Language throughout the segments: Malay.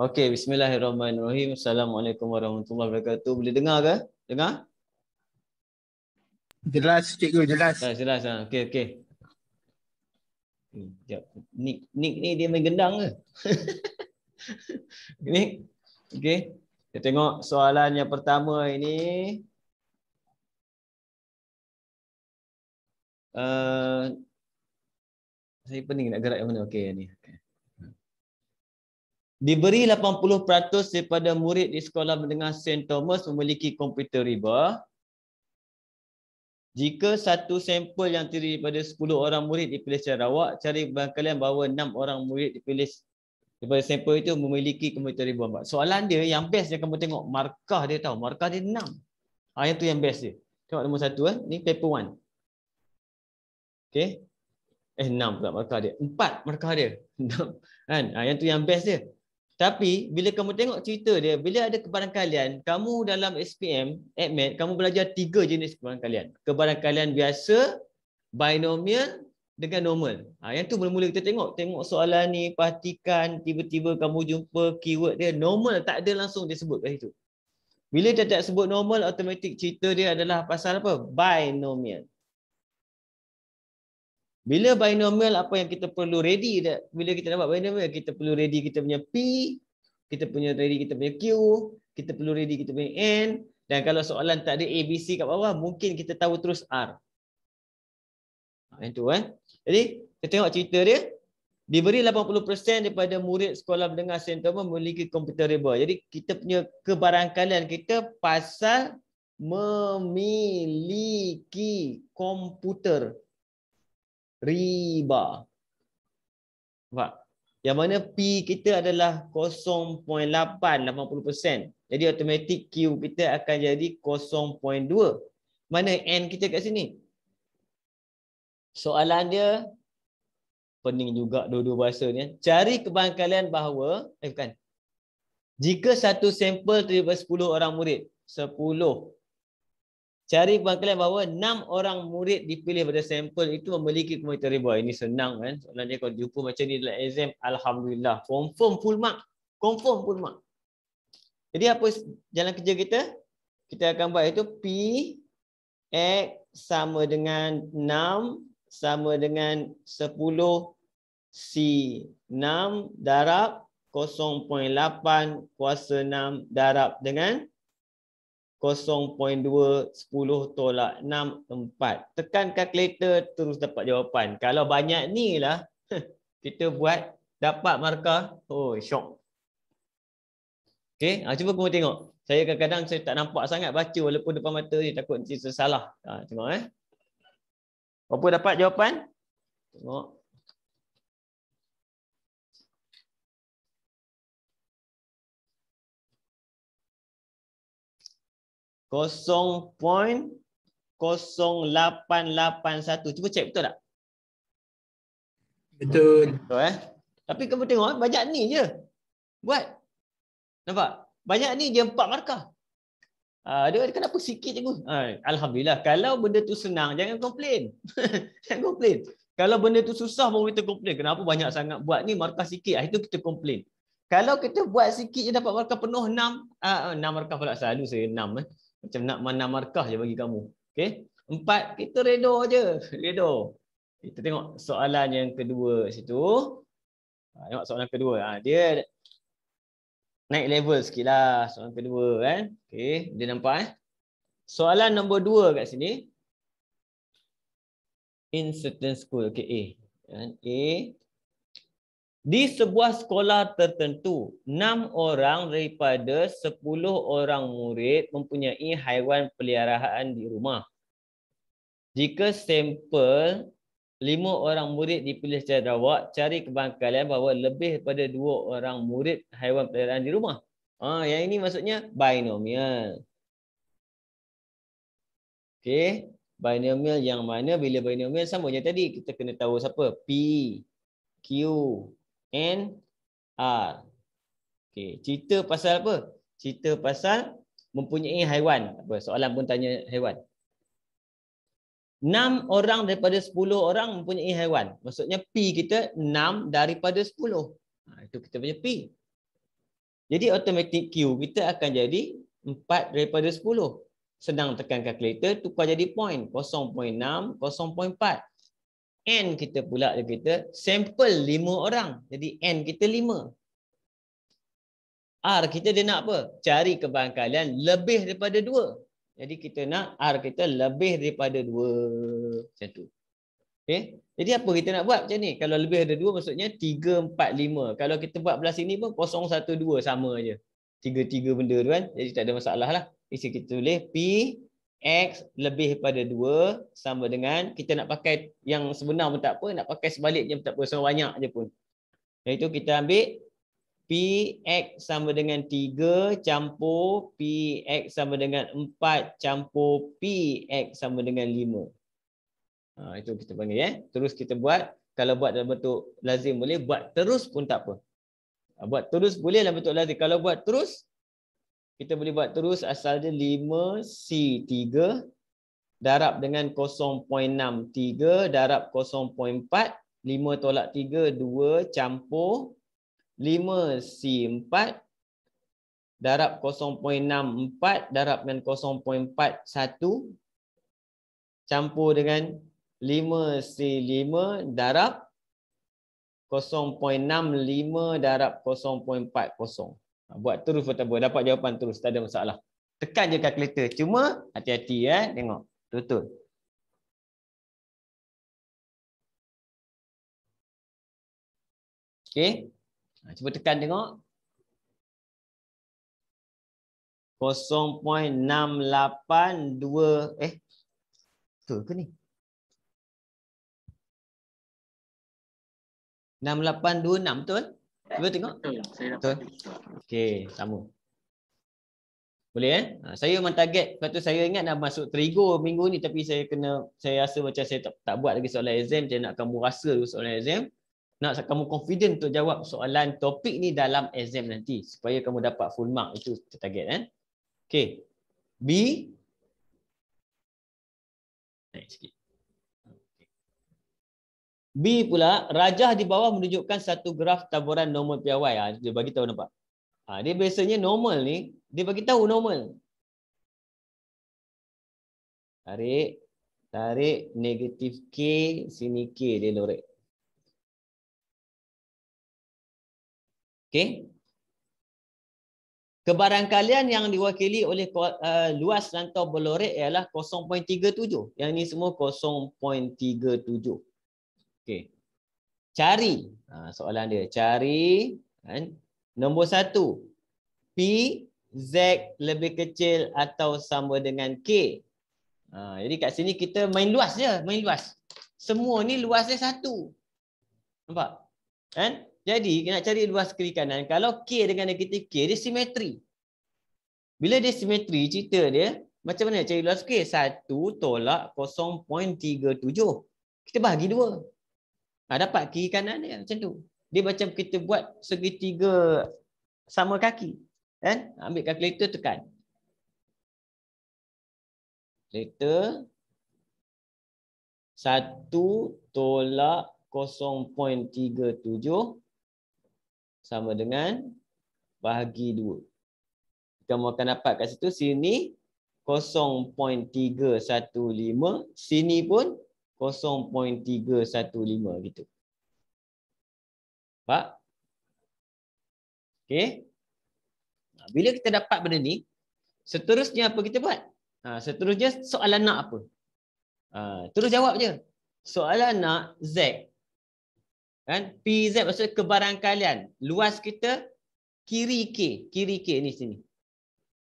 Okey, bismillahirrahmanirrahim. Assalamualaikum warahmatullahi wabarakatuh. Boleh dengar ke? Dengar? Jelas, cikgu, jelas. Jelas, jelas. Ha. Okey, okey. Sekejap. Hmm, Nick, Nick ni dia main gendang ke? Ini, Okey. Kita tengok soalan yang pertama ini. Uh, saya pening nak gerak yang mana? Okey, ni diberi 80% daripada murid di sekolah menengah St. Thomas memiliki komputer riba. Jika satu sampel yang terdiri daripada 10 orang murid dipilih secara rawak, cari bangkalan bahawa 6 orang murid dipilih daripada sampel itu memiliki komputer riba. Soalan dia yang best dia kamu tengok markah dia tahu, markah dia 6. Ha, ah, yang tu yang best dia. Tengok nombor satu, eh. ni paper 1. Okay. Eh 6 pula markah dia. 4 markah dia. 6. Kan? Ha, yang tu yang best dia. Tapi bila kamu tengok cerita dia, bila ada kebarangkalian, kamu dalam SPM, admit, kamu belajar tiga jenis kebarangkalian. Kebarangkalian biasa, binomial dengan normal. Ha, yang tu mula-mula kita tengok. Tengok soalan ni, pastikan tiba-tiba kamu jumpa keyword dia. Normal tak ada langsung dia sebut kat situ. Bila dia tak sebut normal, automatic cerita dia adalah pasal apa? Binomial. Bila binomial apa yang kita perlu ready dah. Bila kita dapat binomial kita perlu ready kita punya P, kita punya ready kita punya Q, kita perlu ready kita punya N dan kalau soalan tak ada ABC kat bawah mungkin kita tahu terus R. Itu ha, eh. Jadi kita tengok cerita dia diberi 80% daripada murid sekolah mendengar sentuh memiliki komputer reba. Jadi kita punya kebarangkalian kita pasal memiliki komputer riba. Nampak? Yang mana P kita adalah 0.8, 80%. Jadi automatic Q kita akan jadi 0.2. Mana N kita kat sini? Soalan dia, pening juga dua-dua bahasa ni. Cari kebangkalan bahawa, eh bukan. Jika satu sampel terdapat 10 orang murid, 10 cari pengklaim bahawa enam orang murid dipilih pada sampel itu memiliki kumulatif riba. Ini senang kan. Soalan dia kalau jumpa macam ni dalam exam, Alhamdulillah. Confirm full mark. Confirm full mark. Jadi apa jalan kerja kita? Kita akan buat itu P, X sama dengan 6 sama dengan 10 C. 6 darab 0.8 kuasa 6 darab dengan 0.2 tolak 64 4. Tekan kalkulator terus dapat jawapan. Kalau banyak ni lah kita buat dapat markah. Oh syok. Okay. Ha, ah, cuba kamu tengok. Saya kadang-kadang saya tak nampak sangat baca walaupun depan mata ni takut nanti tersalah. Ha, ah, tengok eh. Apa dapat jawapan? Tengok. 0.2 0.0881. Cuba cek betul tak? Betul. Betul eh. Tapi kamu tengok eh, banyak ni je. Buat. Nampak? Banyak ni je 4 markah. Uh, ah, ada kenapa sikit cikgu? Ah, Alhamdulillah. Kalau benda tu senang, jangan komplain. jangan komplain. Kalau benda tu susah, baru kita komplain. Kenapa banyak sangat buat ni markah sikit? Ah, itu kita komplain. Kalau kita buat sikit je dapat markah penuh 6. Uh, 6 markah pula selalu saya 6. Eh. Macam nak mana markah je bagi kamu. Okay. Empat, kita redo je. Redo. Kita tengok soalan yang kedua situ. Ha, tengok soalan kedua. Ha, dia naik level sikit lah, soalan kedua. kan, eh. Okay. Dia nampak. Eh. Soalan nombor dua kat sini. In certain school. Okay, A. dan A. Di sebuah sekolah tertentu, 6 orang daripada 10 orang murid mempunyai haiwan peliharaan di rumah. Jika sampel 5 orang murid dipilih secara darawak, cari kebangkalan bahawa lebih daripada 2 orang murid haiwan peliharaan di rumah. Ah, yang ini maksudnya binomial. Okay, binomial yang mana bila binomial sama macam tadi kita kena tahu siapa? P Q and R. Okay, cerita pasal apa? Cerita pasal mempunyai haiwan. Apa? Soalan pun tanya haiwan. 6 orang daripada 10 orang mempunyai haiwan. Maksudnya P kita 6 daripada 10. Ha, itu kita punya P. Jadi automatic Q kita akan jadi 4 daripada 10. Senang tekan kalkulator, tukar jadi point. 0.6, 0.4 n kita pula dia kata sampel 5 orang jadi n kita 5 r kita dia nak apa cari kebangkalan lebih daripada 2 jadi kita nak r kita lebih daripada 2 macam tu okey jadi apa kita nak buat macam ni kalau lebih daripada 2 maksudnya 3 4 5 kalau kita buat belah sini pun 0 1 2 sama aje tiga-tiga benda tu kan jadi tak ada masalah lah isi kita boleh p X lebih pada 2 sama dengan kita nak pakai yang sebenar pun tak apa, nak pakai sebaliknya pun tak apa, sama banyak je pun. itu kita ambil PX sama dengan 3 campur PX sama dengan 4 campur PX sama dengan 5. Ha, itu kita panggil ya. Eh. Terus kita buat, kalau buat dalam bentuk lazim boleh, buat terus pun tak apa. Ha, buat terus boleh dalam bentuk lazim. Kalau buat terus, kita boleh buat terus asal dia 5C3 darab dengan 0.63 darab 0.4 5 tolak 3 2 campur 5C4 darab 0.64 darab dengan 0.4 1 campur dengan 5C5 darab 0.65 darab 0.40 Ha, buat terus atau dapat jawapan terus tak ada masalah tekan je kalkulator cuma hati-hati ya -hati, eh. tengok betul okey ha, cuba tekan tengok 0.682 eh betul ke ni 6826 betul Cuba tengok. Betul. Okey, sama. Boleh eh? Ah, saya memang target. Lepas saya ingat nak masuk terigu minggu ni tapi saya kena saya rasa macam saya tak, tak buat lagi soalan exam. Saya nak kamu rasa soalan exam. Nak kamu confident untuk jawab soalan topik ni dalam exam nanti supaya kamu dapat full mark itu target eh. Okey. B Naik sikit. B pula, rajah di bawah menunjukkan satu graf taburan normal piawai. Ha, dia bagi tahu nampak. Ha, dia biasanya normal ni, dia bagi tahu normal. Tarik, tarik negatif K, sini K dia lorek. Okay. Kebarangkalian yang diwakili oleh eh, luas lantau berlorek ialah 0.37. Yang ini semua 0.37. Okey. Cari. Ha, soalan dia. Cari. Kan? Nombor satu. P, Z lebih kecil atau sama dengan K. Ha, jadi kat sini kita main luas je. Main luas. Semua ni luasnya satu. Nampak? Kan? Jadi nak cari luas kiri kanan. Kalau K dengan negatif K dia simetri. Bila dia simetri cerita dia. Macam mana cari luas K? Satu tolak 0.37. Kita bahagi dua. Ha, dapat kiri kanan dia macam tu. Dia macam kita buat segitiga sama kaki. Kan? Ha, ambil kalkulator tekan. Kalkulator. Satu tolak 0.37 sama dengan bahagi dua. Kamu akan dapat kat situ sini 0.315 sini pun 0.315 gitu. pak, Okey. Bila kita dapat benda ni, seterusnya apa kita buat? Ha, seterusnya soalan nak apa? Ha, terus jawab je. Soalan nak Z. Kan? PZ maksudnya kebarangkalian. Luas kita kiri K. Kiri K ni sini.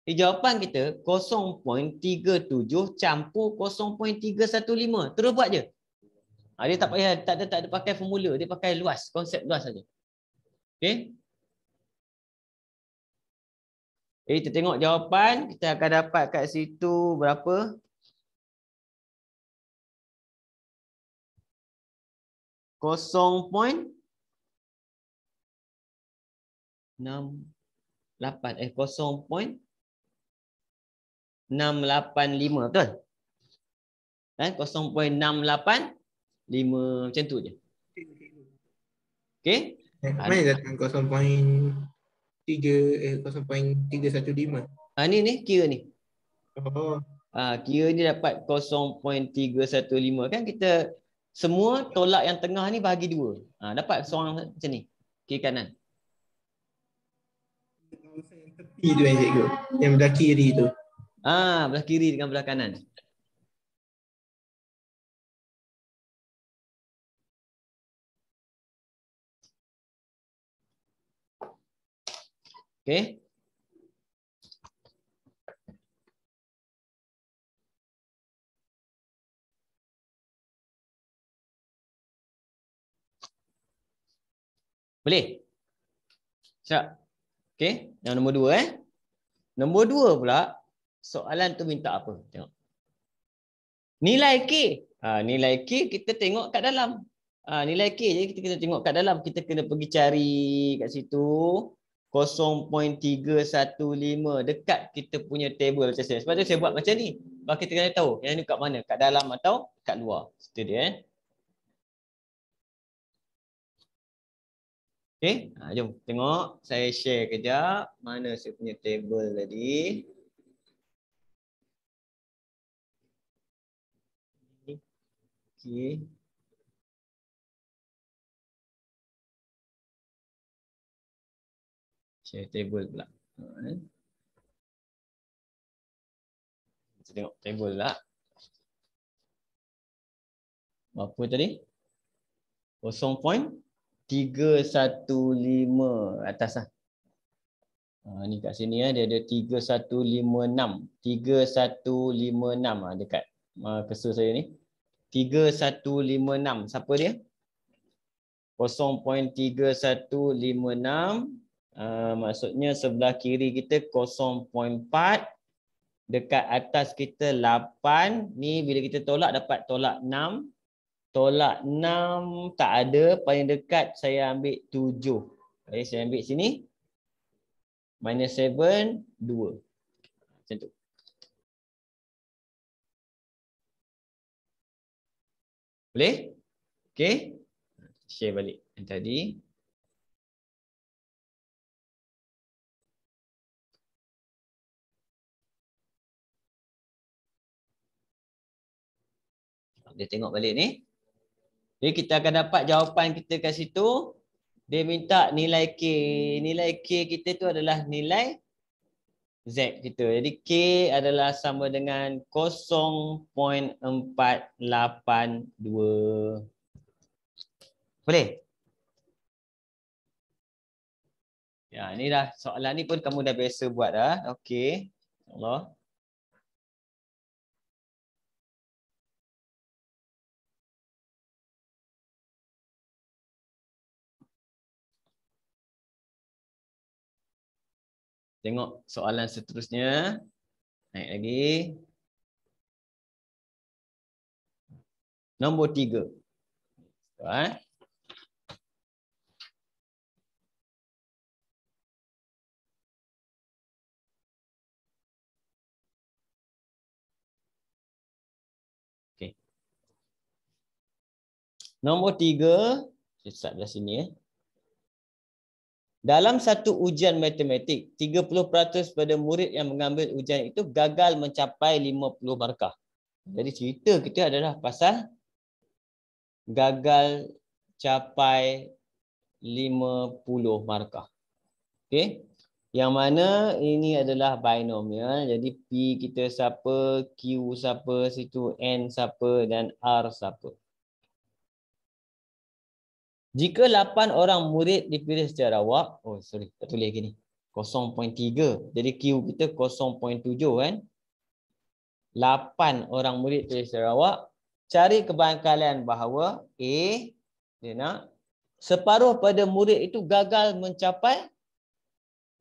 Eh, jawapan kita 0.37 campur 0.315. Terus buat je. Ha, dia tak payah tak ada tak ada pakai formula, dia pakai luas, konsep luas saja. Okey. Eh, kita tengok jawapan, kita akan dapat kat situ berapa? Kosong poin enam lapan eh kosong poin 0.685 betul? Eh, kan 0.685 macam tu je. Okey. Eh, mana datang 0.3 eh 0.315. Ha ah, ni ni kira ni. Oh. Ha, ah, kira ni dapat 0.315 kan kita semua tolak yang tengah ni bahagi dua. Ha, dapat seorang macam ni. Kiri kanan. Yang tepi tu yang cikgu. Yang belah kiri tu. Ah, belah kiri dengan belah kanan. Okay. Boleh? Siap. Okay. Yang nombor dua eh. Nombor dua pula soalan tu minta apa? Tengok. Nilai K. Ha, nilai K kita tengok kat dalam. Ha, nilai K je kita kena tengok kat dalam. Kita kena pergi cari kat situ. 0.315 dekat kita punya table macam ni. Sebab tu saya buat macam ni. Sebab kita kena tahu yang ni kat mana. Kat dalam atau kat luar. Seperti dia eh. Okay. Ha, jom tengok. Saya share kejap. Mana saya punya table tadi. Okay. Okay, Share table pula. Kita tengok table pula. Berapa tadi? 0.315 atas lah. Ha, ni kat sini ya, dia ada 3156. 3156 lah dekat kesel ha, saya ni. 3156. 0.3156 siapa dia 0.3156 uh, ah, maksudnya sebelah kiri kita 0.4 dekat atas kita 8 ni bila kita tolak dapat tolak 6 tolak 6 tak ada paling dekat saya ambil 7 okay, saya ambil sini minus 7 2 macam tu Boleh? Okay. Share balik yang tadi. Dia tengok balik ni. Jadi kita akan dapat jawapan kita kat situ. Dia minta nilai K. Nilai K kita tu adalah nilai Z kita. Jadi K adalah sama dengan 0.482. Boleh? Ya, ni dah soalan ni pun kamu dah biasa buat dah. Okey. Allah. Tengok soalan seterusnya. Naik lagi. Nombor tiga. Baik. Nombor tiga, saya start dari sini. Eh. Dalam satu ujian matematik, 30% pada murid yang mengambil ujian itu gagal mencapai 50 markah. Jadi cerita kita adalah pasal gagal capai 50 markah. Okey. Yang mana ini adalah binomial. Jadi P kita siapa, Q siapa, situ N siapa dan R siapa. Jika 8 orang murid dipilih secara awak, oh sorry, tak tulis gini. 0.3. Jadi Q kita 0.7 kan. 8 orang murid dipilih secara awak. Cari kebangkalan bahawa A, dia nak separuh pada murid itu gagal mencapai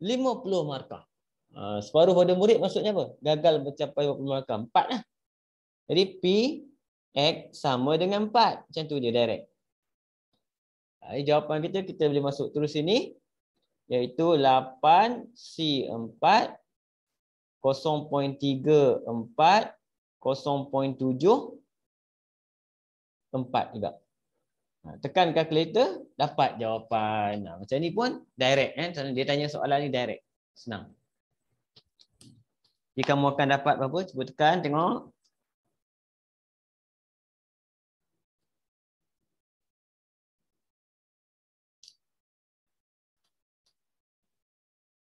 50 markah. Uh, separuh pada murid maksudnya apa? Gagal mencapai 50 markah. 4 lah. Jadi P, X sama dengan 4. Macam tu je direct. Jadi jawapan kita kita boleh masuk terus sini iaitu 8C4 0.34 0.7 4 juga. Ha, tekan calculator dapat jawapan. Ha, macam ni pun direct eh. Sebab dia tanya soalan ni direct. Senang. Jika kamu akan dapat berapa? Cuba tekan tengok.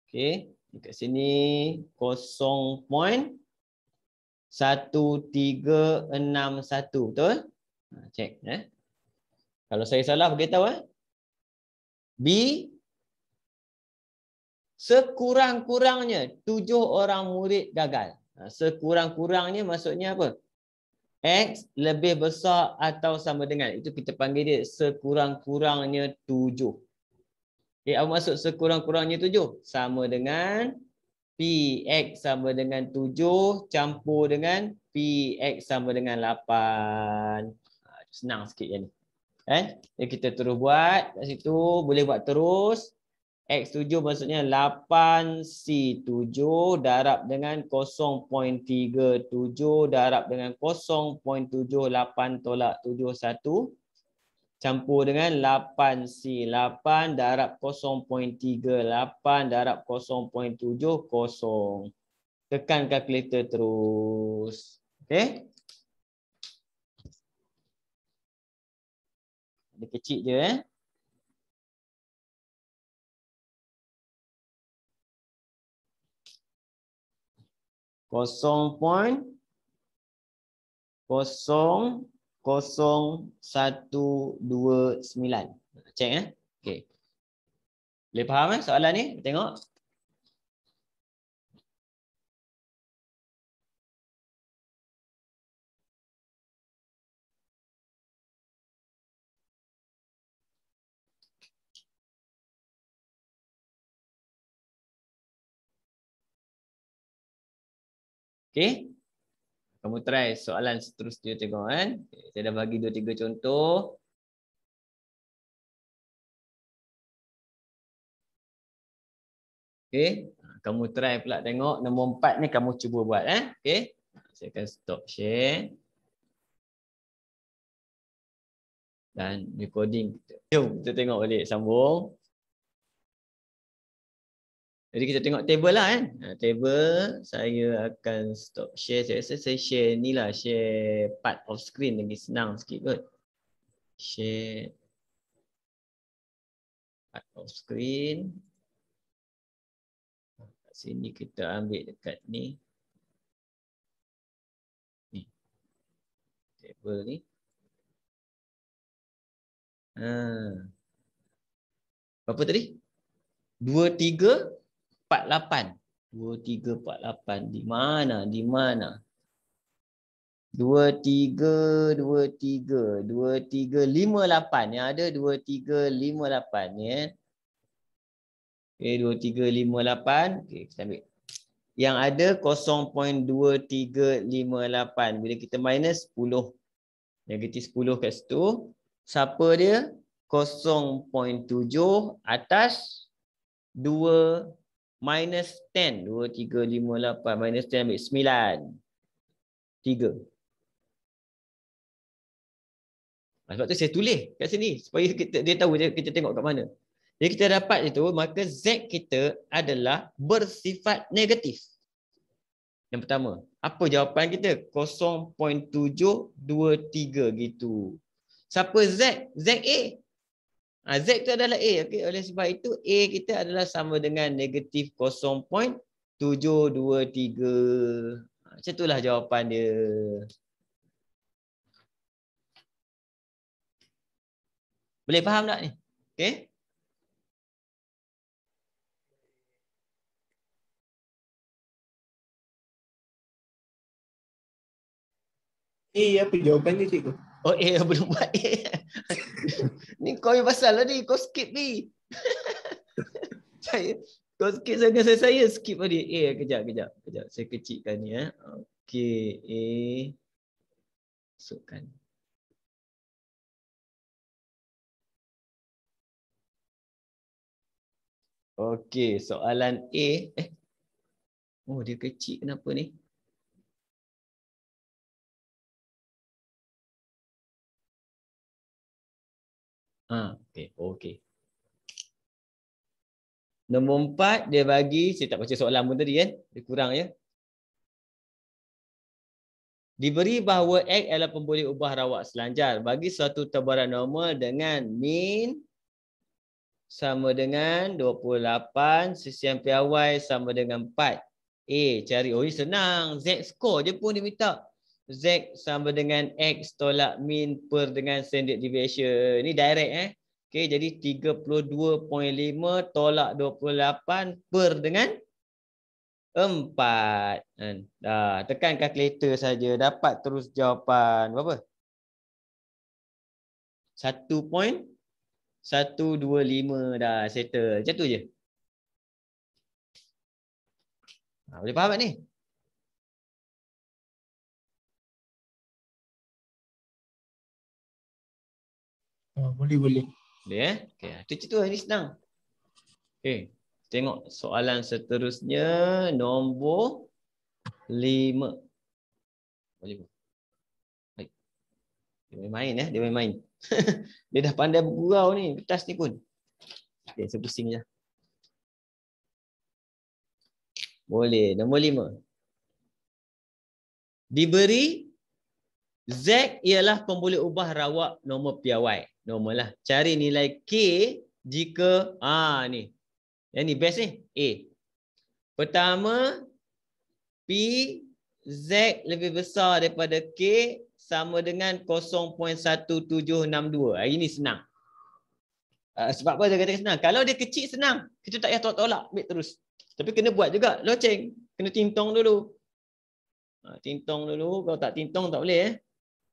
Okey, dekat sini 0.1361 betul? Ha check eh. Kalau saya salah beritahu eh. B sekurang-kurangnya 7 orang murid gagal. Ha, sekurang-kurangnya maksudnya apa? X lebih besar atau sama dengan. Itu kita panggil dia sekurang-kurangnya tujuh. PR eh, masuk sekurang-kurangnya 7 sama dengan PX sama dengan 7 campur dengan PX sama dengan 8. Ha, senang sikit yang ni. Eh? Jadi kita terus buat kat situ. Boleh buat terus. X7 maksudnya 8C7 darab dengan 0.37 darab dengan 0.78 tolak 71 campur dengan 8C, 8 darab 0.38 8 darab 0.70. Tekan kalkulator terus. Okey. Dia kecil je eh. Kosong point. Kosong. 0129. Check eh. Okey. Boleh faham eh soalan ni? Tengok. okay. Kamu try soalan seterusnya tengok kan. Saya dah bagi dua tiga contoh. Okay. Ha, kamu try pula tengok nombor empat ni kamu cuba buat. Eh? Okay. Saya akan stop share. Dan recording kita. Jom kita tengok balik sambung. Jadi kita tengok table lah kan. Eh. Table saya akan stop share. Saya rasa saya share ni lah. Share part of screen lagi senang sikit kot. Share part of screen. Kat sini kita ambil dekat ni. Ni. Table ni. Ha. Berapa tadi? Dua, tiga, 2, 3, Di mana? Di mana? 2, 3, 2, Yang ada 2358 3, 5, 8. Ya. Okay, 2, 3, kita ambil. Yang ada 0.2358. Bila kita minus 10. Negatif 10 kat situ. Siapa dia? 0.7 atas 2, minus 10. 2, 3, 5, 8. Minus 10 ambil 9. 3. Ah, sebab tu saya tulis kat sini. Supaya kita, dia tahu kita tengok kat mana. Jadi kita dapat itu, maka Z kita adalah bersifat negatif. Yang pertama. Apa jawapan kita? 0.723 gitu. Siapa Z? Z ZA. Ha, Z itu adalah A. Okay? Oleh sebab itu, A kita adalah sama dengan negatif 0.723. Ha, macam itulah jawapan dia. Boleh faham tak ni? Okay. Eh, apa jawapan dia cikgu? Oh eh belum buat eh. ni kau yang pasal lah ni. Kau skip ni. saya, kau skip saya saya, saya skip tadi. Eh kejap, kejap, kejap. Saya kecilkan ni. Eh. Okay. Eh. Masukkan. Okey, soalan A. Eh. Oh, dia kecil kenapa ni? Ha, okay. Okey. Nombor empat, dia bagi, saya tak baca soalan pun tadi kan, dia kurang ya. Diberi bahawa X adalah pemboleh ubah rawak selanjar. Bagi suatu tebaran normal dengan min sama dengan 28, sisian piawai sama dengan 4. A, cari. Oh, ini senang. Z score je pun dia minta. Z sama dengan X tolak mean per dengan standard deviation. Ini direct eh. Okay, jadi 32.5 tolak 28 per dengan 4. Hmm. Kan? Dah, tekan kalkulator saja Dapat terus jawapan berapa? 1.125 dah settle. Macam tu je. Ha, boleh faham tak ni? Oh, boleh boleh. Boleh eh? Okey. Itu cerita ni senang. Okey. Tengok soalan seterusnya nombor 5. Boleh. Baik. Dia main, main eh, dia main. -main. dia dah pandai bergurau ni, kertas ni pun. Okey, saya pusing je. Boleh. Nombor 5. Diberi Z ialah pembuli ubah rawak nombor piawai normal lah. Cari nilai K jika ah ni. Yang ni best ni A. Pertama P Z lebih besar daripada K sama dengan 0.1762. Hari ni senang. Uh, sebab apa saya kata senang? Kalau dia kecil senang. Kita tak payah tolak-tolak. Ambil terus. Tapi kena buat juga. Loceng. Kena tintong dulu. Uh, tintong dulu. Kalau tak tintong tak boleh. Eh?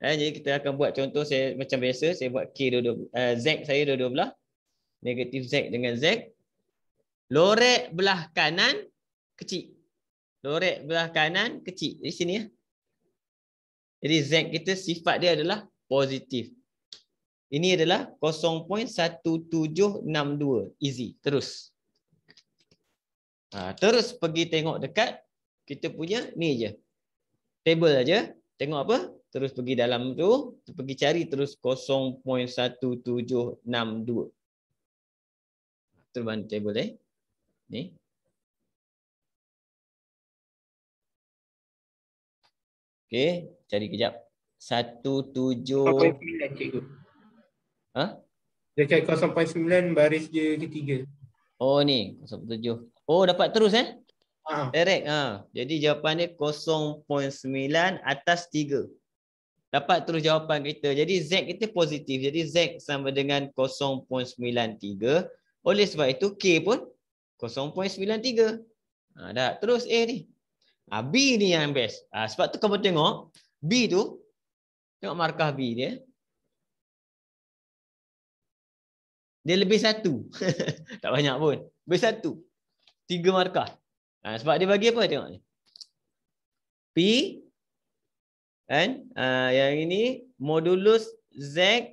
Eh, jadi kita akan buat contoh saya macam biasa saya buat k dua dua uh, z saya dua dua belah negatif z dengan z lorek belah kanan kecil lorek belah kanan kecil di sini ya jadi z kita sifat dia adalah positif ini adalah 0.1762 easy terus ha, terus pergi tengok dekat kita punya ni aja table aja tengok apa terus pergi dalam tu, pergi cari terus 0.1762. Terbang table boleh? Ni. Okey, cari kejap. 17 Apa cikgu? Ha? Dia cari 0.9 baris dia ketiga. Oh ni, 0.7. Oh dapat terus eh? Ha. Direct ha. Jadi jawapan dia 0.9 atas 3 dapat terus jawapan kita. Jadi Z kita positif. Jadi Z sama dengan 0.93. Oleh sebab itu K pun 0.93. Ha, terus A ni. Ha, B ni yang best. Ha, sebab tu kamu tengok B tu. Tengok markah B dia. Dia lebih satu. tak banyak pun. Lebih satu. Tiga markah. Ha, sebab dia bagi apa tengok ni. P Kan? Uh, yang ini modulus Z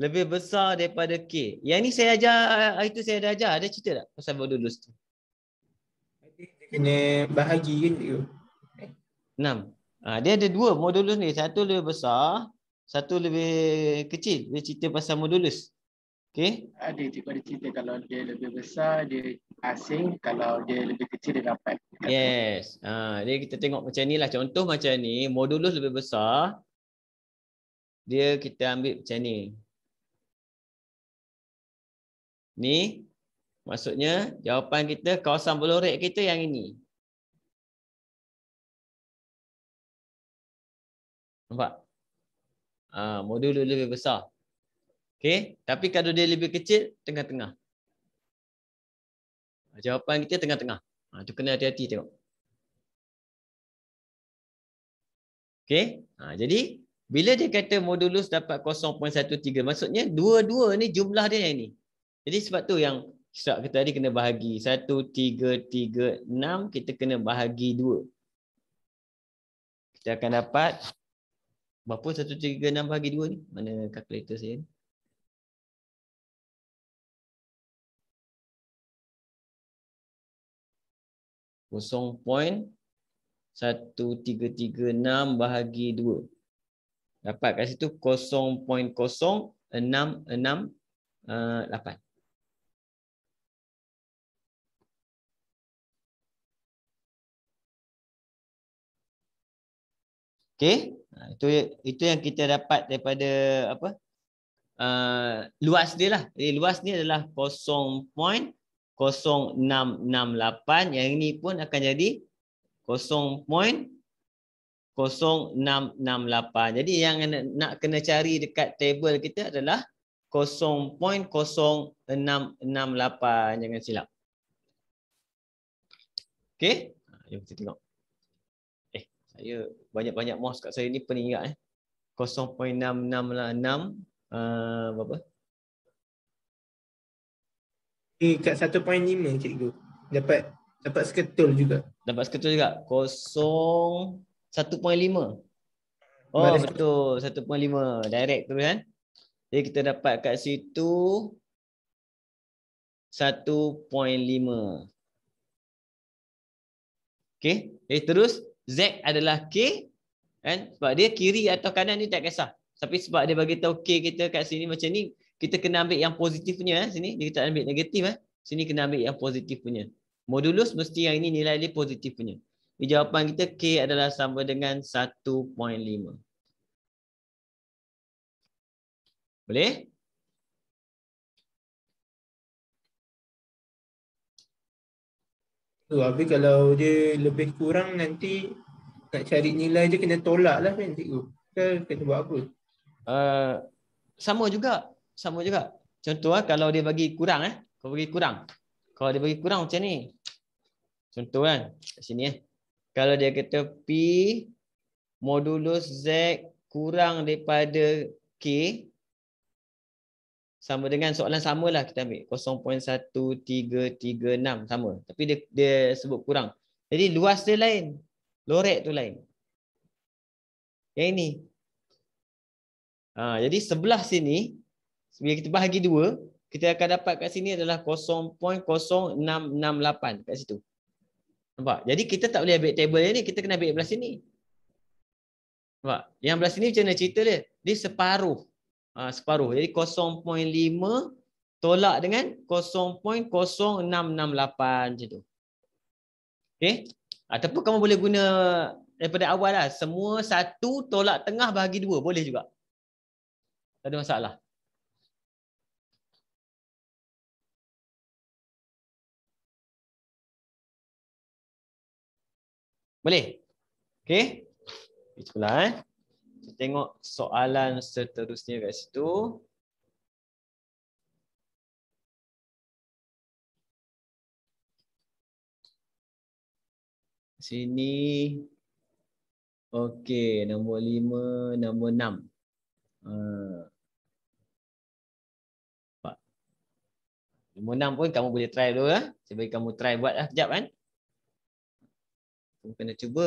lebih besar daripada K. Yang ini saya ajar, hari uh, itu saya dah ajar. Ada cerita tak pasal modulus tu? Dia kena bahagi kan dia? Enam. Ah, dia ada dua modulus ni. Satu lebih besar, satu lebih kecil. Dia cerita pasal modulus. Okay. Ada cikgu ada cerita kalau dia lebih besar dia asing, kalau dia lebih kecil dia dapat. Yes. Ha, jadi kita tengok macam ni lah. Contoh macam ni, modulus lebih besar. Dia kita ambil macam ni. Ni maksudnya jawapan kita kawasan bolorek kita yang ini. Nampak? Ha, modulus lebih besar. Okay, tapi kalau dia lebih kecil, tengah-tengah. Ah, jawapan kita tengah-tengah. Ha, tu kena hati-hati tengok. Okey, ha, jadi bila dia kata modulus dapat 0.13, maksudnya dua-dua ni jumlah dia yang ni. Jadi sebab tu yang Ustaz kita tadi kena bahagi. 1, 3, 3, 6, kita kena bahagi 2. Kita akan dapat berapa 1, 3, 6 bahagi 2 ni? Mana kalkulator saya ni? 0.1336 bahagi 2. Dapat kat situ 0.0668. Eh, Okey, ha, itu itu yang kita dapat daripada apa? Uh, luas dia lah. Jadi luas ni adalah 0.668 yang ini pun akan jadi 0.0668 Jadi yang nak kena cari dekat table kita adalah 0.0668 jangan silap. Okey, ha, jom kita tengok. Eh, saya banyak-banyak mouse kat saya ni pening ingat eh. 0.666 uh, ah, berapa? 0.0668 dekat 1.5 cikgu. Dapat dapat seketul juga. Dapat seketul juga. Kosong 1.5. Oh betul 1.5 direct tu kan. Jadi kita dapat kat situ 1.5. Okay. Eh terus Z adalah K kan sebab dia kiri atau kanan ni tak kisah. Tapi sebab dia bagi tahu K kita kat sini macam ni kita kena ambil yang positifnya eh. sini kita ambil negatif eh. sini kena ambil yang positif punya modulus mesti yang ini nilai dia positif punya jawapan kita k adalah sama dengan 1.5 boleh tu so, kalau dia lebih kurang nanti nak cari nilai je kena tolaklah kan cikgu ke kena buat apa uh, sama juga sama juga. Contoh ah, kalau dia bagi kurang eh, kau bagi kurang. Kalau dia bagi kurang macam ni. Contoh kan, kat sini eh. Kalau dia kata P modulus Z kurang daripada K sama dengan soalan samalah kita ambil 0.1336 sama tapi dia dia sebut kurang. Jadi luas dia lain, loret tu lain. Yang ini. Ha, jadi sebelah sini bila kita bahagi dua, kita akan dapat kat sini adalah 0.0668 kat situ. Nampak? Jadi kita tak boleh ambil table ni, kita kena ambil belah sini. Nampak? Yang belah sini macam mana cerita dia? Dia separuh. Ha, separuh. Jadi 0.5 tolak dengan 0.0668 macam tu. Okay? Ataupun kamu boleh guna daripada awal lah. Semua satu tolak tengah bahagi dua. Boleh juga. Tak ada masalah. Boleh? okay, Itu pula eh. Kita tengok soalan seterusnya kat situ. Sini. okay, nombor lima, nombor enam. Uh, nombor enam pun kamu boleh try dulu. Lah. Saya bagi kamu try buat lah sekejap kan kamu kena cuba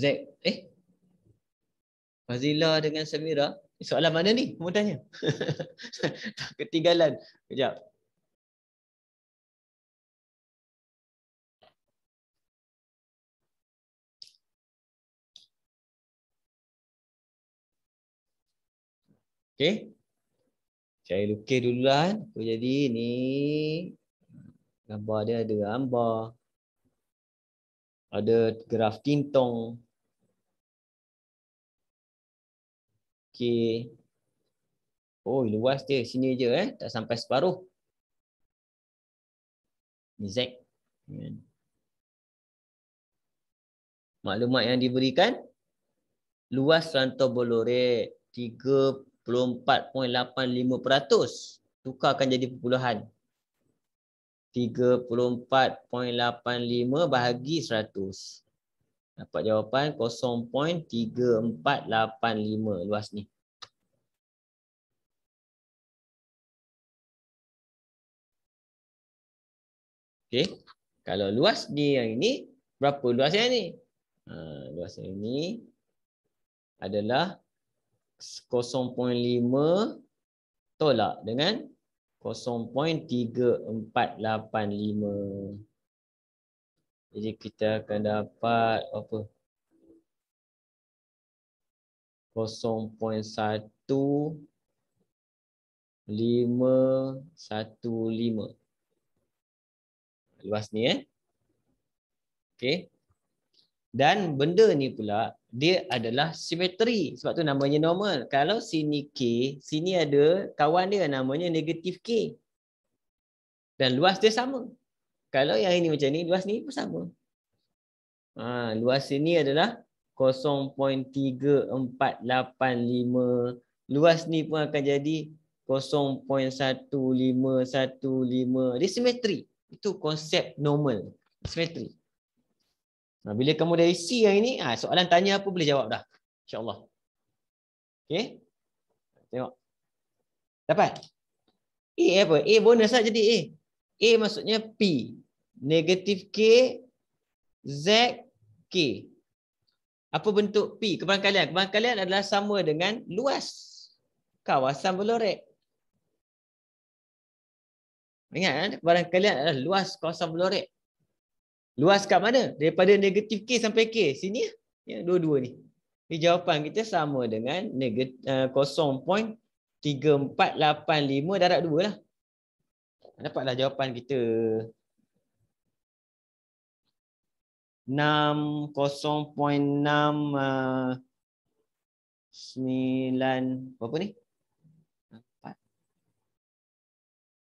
Z eh Fazila dengan Samira eh, soalan mana ni mau tanya tak ketinggalan kejap Okay. Saya lukis dulu lah. Apa jadi ni. Gambar dia ada gambar. Ada graf tintong. Okay. Oh luas dia. Sini je eh. Tak sampai separuh. Ni Z. Maklumat yang diberikan. Luas rantau bolore 34.85% akan jadi puluhan 34.85 bahagi 100 dapat jawapan 0.3485 luas ni okey kalau luas dia yang ini berapa luasnya ni ha, luas yang ini adalah 0.5 tolak dengan 0.3485. Jadi kita akan dapat apa? 0.1515. Luas ni eh. okay? Dan benda ni pula dia adalah simetri sebab tu namanya normal kalau sini k sini ada kawan dia namanya negatif k dan luas dia sama kalau yang ini macam ni luas ni pun sama ha, luas sini adalah 0.3485 luas ni pun akan jadi 0.1515 dia simetri itu konsep normal simetri Nah, bila kamu dah isi yang ini, ha, soalan tanya apa boleh jawab dah. InsyaAllah. Okay. Tengok. Dapat? A apa? A bonus lah jadi A. A maksudnya P. Negatif K. Z. K. Apa bentuk P? Kebangkalian. Kebangkalian adalah sama dengan luas. Kawasan belorek. Ingat kan? Kebangkalian adalah luas kawasan belorek. Luas kat mana? Daripada negatif K sampai K. Sini lah. ya dua-dua ni. Jadi jawapan kita sama dengan negatif uh, 0.3485 darat 2 lah. Dapatlah jawapan kita 60.3485 eh, sembilan berapa ni? 4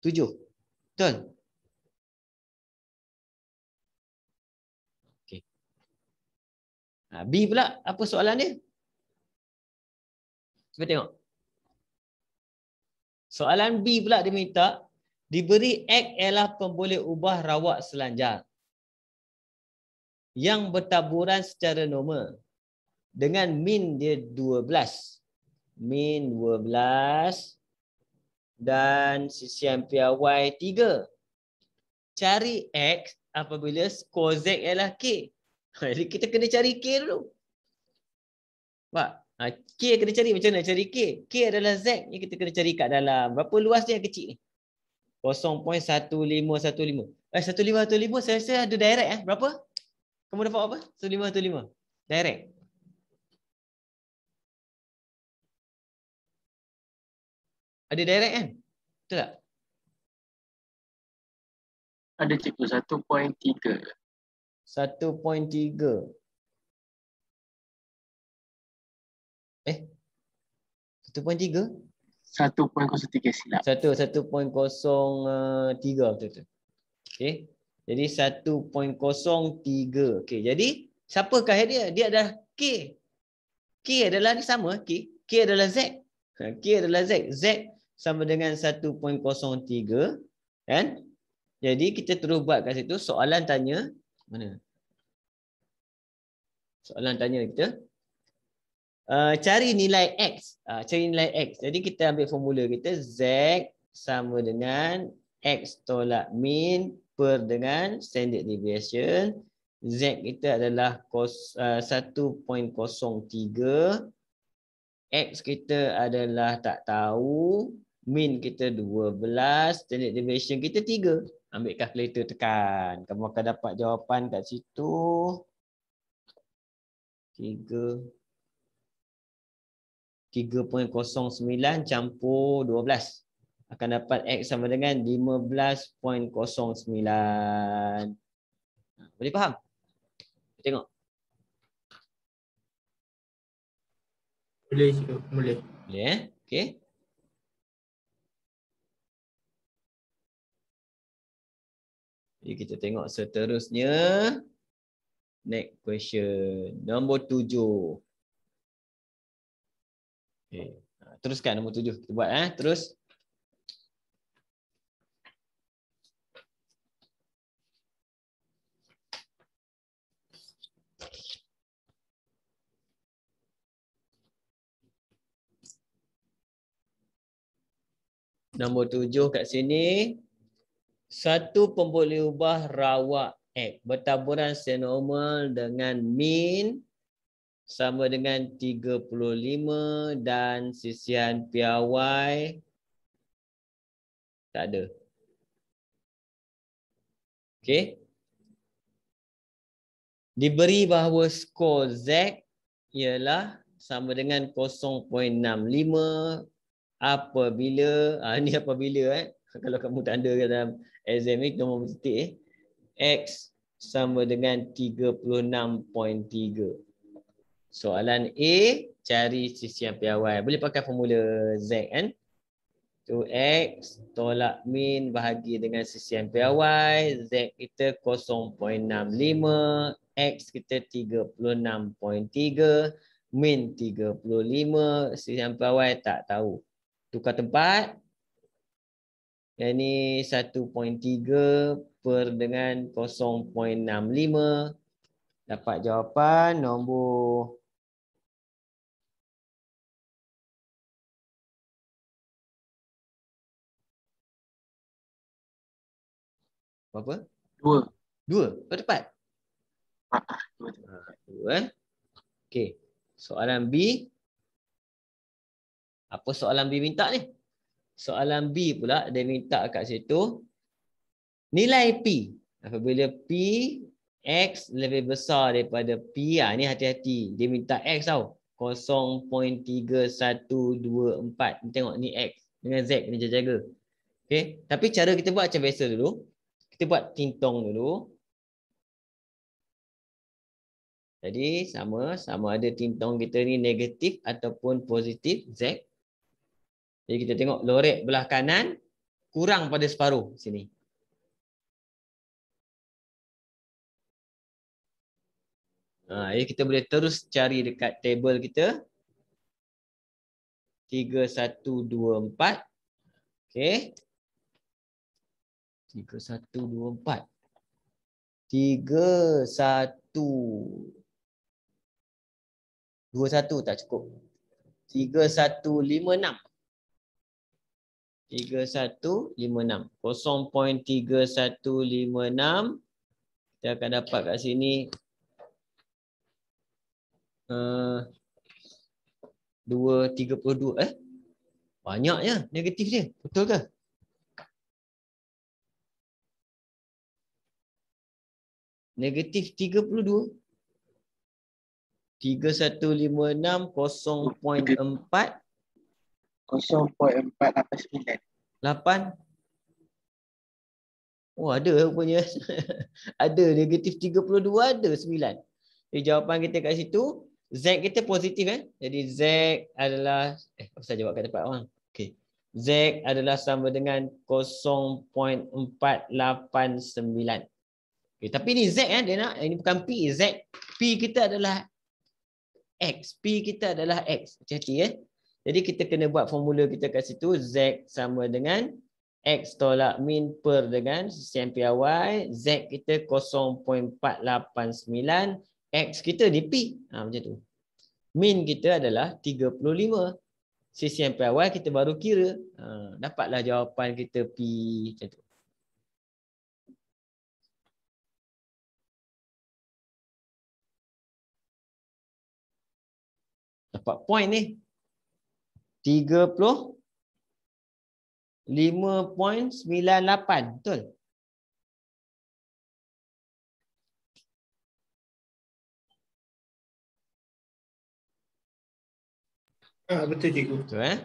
7 betul Ha, B pula, apa soalan dia? Cuba tengok. Soalan B pula dia minta, diberi X ialah pemboleh ubah rawak selanjar yang bertaburan secara normal dengan min dia 12. Min 12 dan sisi sisian Y 3. Cari X apabila skor Z ialah K. Ha, jadi kita kena cari K dulu. Pak, ha, K kena cari macam mana cari K? K adalah Z ini kita kena cari kat dalam. Berapa luas dia yang kecil ni? 0.1515. Eh 1515 saya rasa ada direct eh. Berapa? Kamu dapat apa? 1515. Direct. Ada direct kan? Betul tak? Ada cikgu 1.3. 1.3 Eh 1.3 1.03 silap 1.03 betul tu Okey jadi 1.03 Okey jadi siapakah dia dia adalah K K adalah ni sama K K adalah Z ha, K adalah Z Z sama dengan 1.03 kan jadi kita terus buat kat situ soalan tanya mana? Soalan tanya kita. Uh, cari nilai X. Uh, cari nilai X. Jadi kita ambil formula kita. Z sama dengan X tolak mean per dengan standard deviation. Z kita adalah kos, uh, 1.03. X kita adalah tak tahu. Mean kita 12. Standard deviation kita ambil calculator tekan kamu akan dapat jawapan kat situ 3 3.09 campur 12 akan dapat x sama dengan 15.09 ha, boleh faham tengok boleh boleh boleh eh okey Jadi kita tengok seterusnya next question nombor tujuh. Okay. Eh, ha, teruskan nombor tujuh kita buat eh terus. Nombor tujuh kat sini satu pemboleh ubah rawak X. Bertaburan secara normal dengan min sama dengan 35 dan sisihan PRY tak ada. Okey. Diberi bahawa skor Z ialah sama dengan 0.65 apabila ah ni apabila eh kalau kamu tanda dalam exam ni nombor titik eh. X sama dengan 36.3. Soalan A, cari sisian piawai. Boleh pakai formula Z kan? Tu X tolak min bahagi dengan sisian piawai. Z kita 0.65. X kita 36.3. Min 35, sisian piawai tak tahu. Tukar tempat, yang ini 1.3 per dengan 0.65 Dapat jawapan nombor Berapa? Dua Dua? Kau oh, tepat? Ah, ah, dua Dua Okay Soalan B Apa soalan B minta ni? soalan B pula dia minta kat situ nilai P apabila P X lebih besar daripada P ha, ni hati-hati dia minta X tau 0.3124 ni tengok ni X dengan Z ni jaga, jaga. Okay. tapi cara kita buat macam biasa dulu kita buat tintong dulu jadi sama sama ada tintong kita ni negatif ataupun positif Z jadi kita tengok lorek belah kanan kurang pada separuh sini. Ha, jadi kita boleh terus cari dekat table kita. 3, 1, 2, 4. Okay. 3, 1, 2, 4. 3, 1. 2, 1 tak cukup. 3, 1, 5, 6. 3156. 0.3156 kita akan dapat kat sini Eh uh, 232 eh. Banyaknya negatif dia. Betul ke? Negatif 32. 3156 0.4 0.489. Oh ada punya ada negatif 32 ada 9. Jadi jawapan kita kat situ Z kita positif eh. Jadi Z adalah eh apa saya jawab kat tempat orang. Okey. Z adalah sama dengan 0.489. Okay, tapi ni Z eh dia nak ini eh, bukan P Z. P kita adalah X. P kita adalah X. Hati-hati eh. Jadi kita kena buat formula kita kat situ Z sama dengan X tolak min per dengan CMPRY Z kita 0.489 X kita di P ha, Macam tu Min kita adalah 35 sisi CMPRY kita baru kira ha, Dapatlah jawapan kita P Macam tu Dapat point ni 35.98 betul Ah betul cikgu. Betul eh?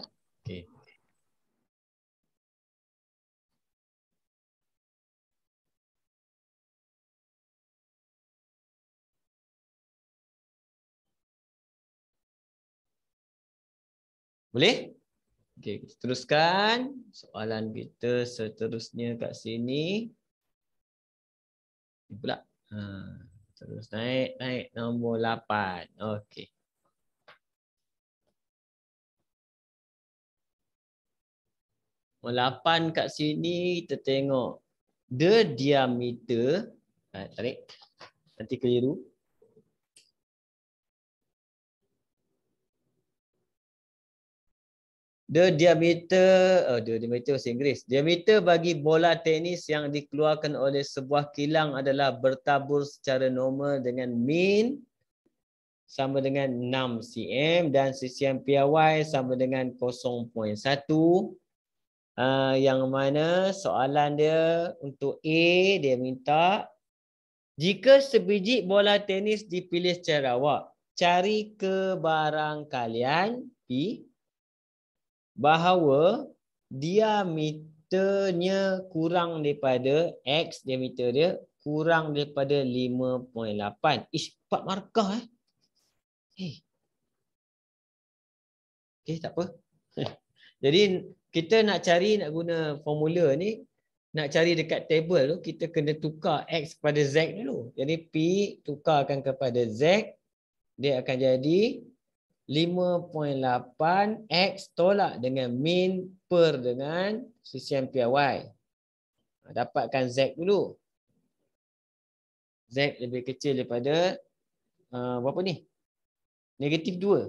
Boleh? Okey, teruskan soalan kita seterusnya kat sini. Ni pula. Ha, terus naik, naik nombor 8. Okey. Nombor 8 kat sini kita tengok the diameter. Ha, tarik. Nanti keliru. the diameter uh, eh, the diameter bahasa Inggeris diameter bagi bola tenis yang dikeluarkan oleh sebuah kilang adalah bertabur secara normal dengan mean sama dengan 6 cm dan CCM piawai sama dengan 0.1 Uh, ah, yang mana soalan dia untuk A, dia minta Jika sebiji bola tenis dipilih secara awak Cari kebarangkalian p bahawa diameternya kurang daripada X diameter dia kurang daripada 5.8. Ish, 4 markah eh. Hey. Okay, eh, tak apa. Jadi kita nak cari nak guna formula ni nak cari dekat table tu kita kena tukar X kepada Z dulu. Jadi P tukarkan kepada Z dia akan jadi 5.8x tolak dengan min per dengan sisian y ha, Dapatkan Z dulu. Z lebih kecil daripada uh, berapa ni? Negatif 2.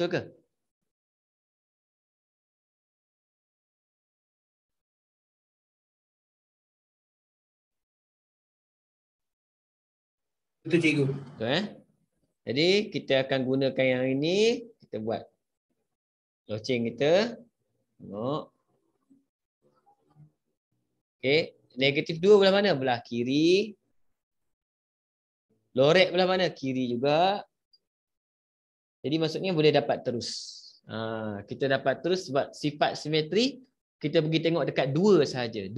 Betul ke? Betul cikgu. Betul eh? Jadi kita akan gunakan yang ini kita buat loceng kita. Tengok. Okey, negatif 2 belah mana? Belah kiri. lorek belah mana? Kiri juga. Jadi maksudnya boleh dapat terus. Ha, kita dapat terus sebab sifat simetri kita pergi tengok dekat 2 saja. 2.0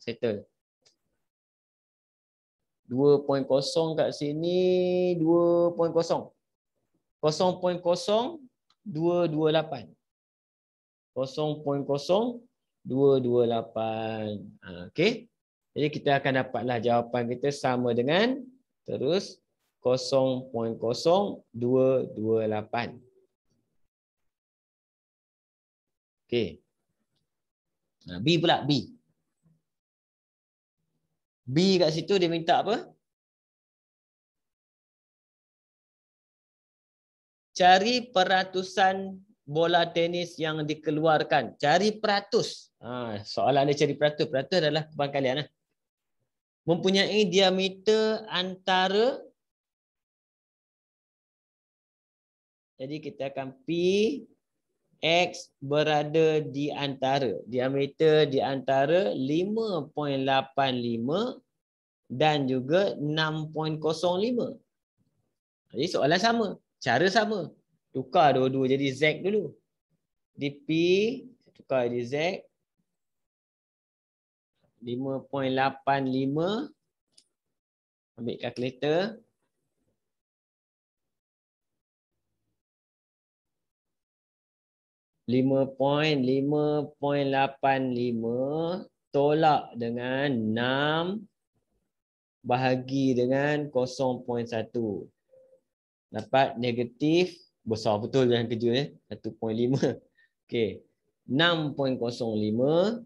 settle. 2.0 kat sini 2.0 0.0228 ha, 0.0228 okey jadi kita akan dapatlah jawapan kita sama dengan terus 0.0228 okey ha, b pula b B kat situ dia minta apa? Cari peratusan bola tenis yang dikeluarkan. Cari peratus. Ha, soalan dia cari peratus. Peratus adalah kebangkalian. Lah. Mempunyai diameter antara. Jadi kita akan P. X berada di antara diameter di antara 5.85 dan juga 6.05. Jadi soalan sama, cara sama. Tukar dua-dua jadi Z dulu. DP tukar jadi Z 5.85 ambil kalkulator 6.05 5.585 tolak dengan 6 bahagi dengan 0.1. Dapat negatif besar betul jangan lah kerja eh 1.5. Okey. 6.05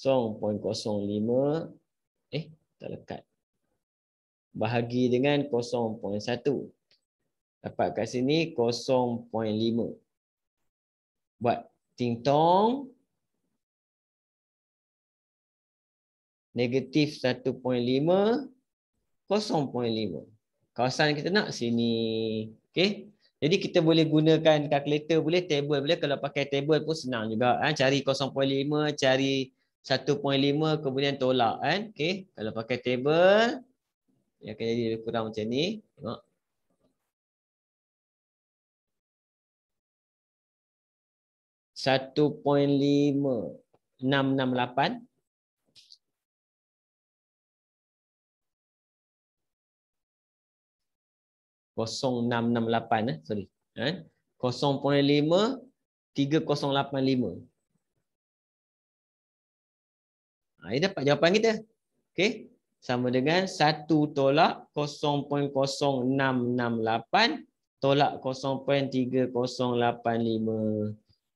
0.05 eh tak lekat bahagi dengan dapat kat sini 0.5 buat ting tong negatif 1.5 0.5 kawasan kita nak sini okay? jadi kita boleh gunakan kalkulator boleh table boleh kalau pakai table pun senang juga kan cari 0.5 cari 1.5 kemudian tolak kan okey kalau pakai table dia akan jadi kurang macam ni tengok 0.568 eh, sorry 0.5 3085 ah ini dapat jawapan kita okay sama dengan 1 tolak 0.0668 tolak 0.3085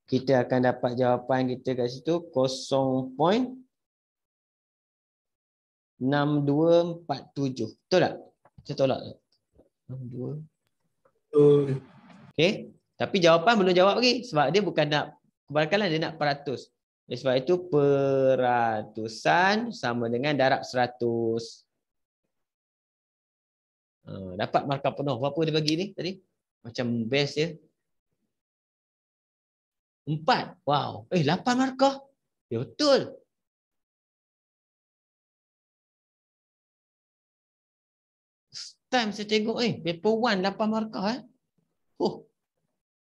kita akan dapat jawapan kita kat situ 0.6247 betul tak saya tolak 62 okey tapi jawapan belum jawab lagi sebab dia bukan nak kebalikanlah dia nak peratus Oleh sebab itu peratusan sama dengan darab 100 ah, dapat markah penuh berapa dia bagi ni tadi macam best ya Empat. Wow. Eh, lapan markah? Ya, betul. Time saya tengok, eh, paper one, lapan markah. Eh. Oh.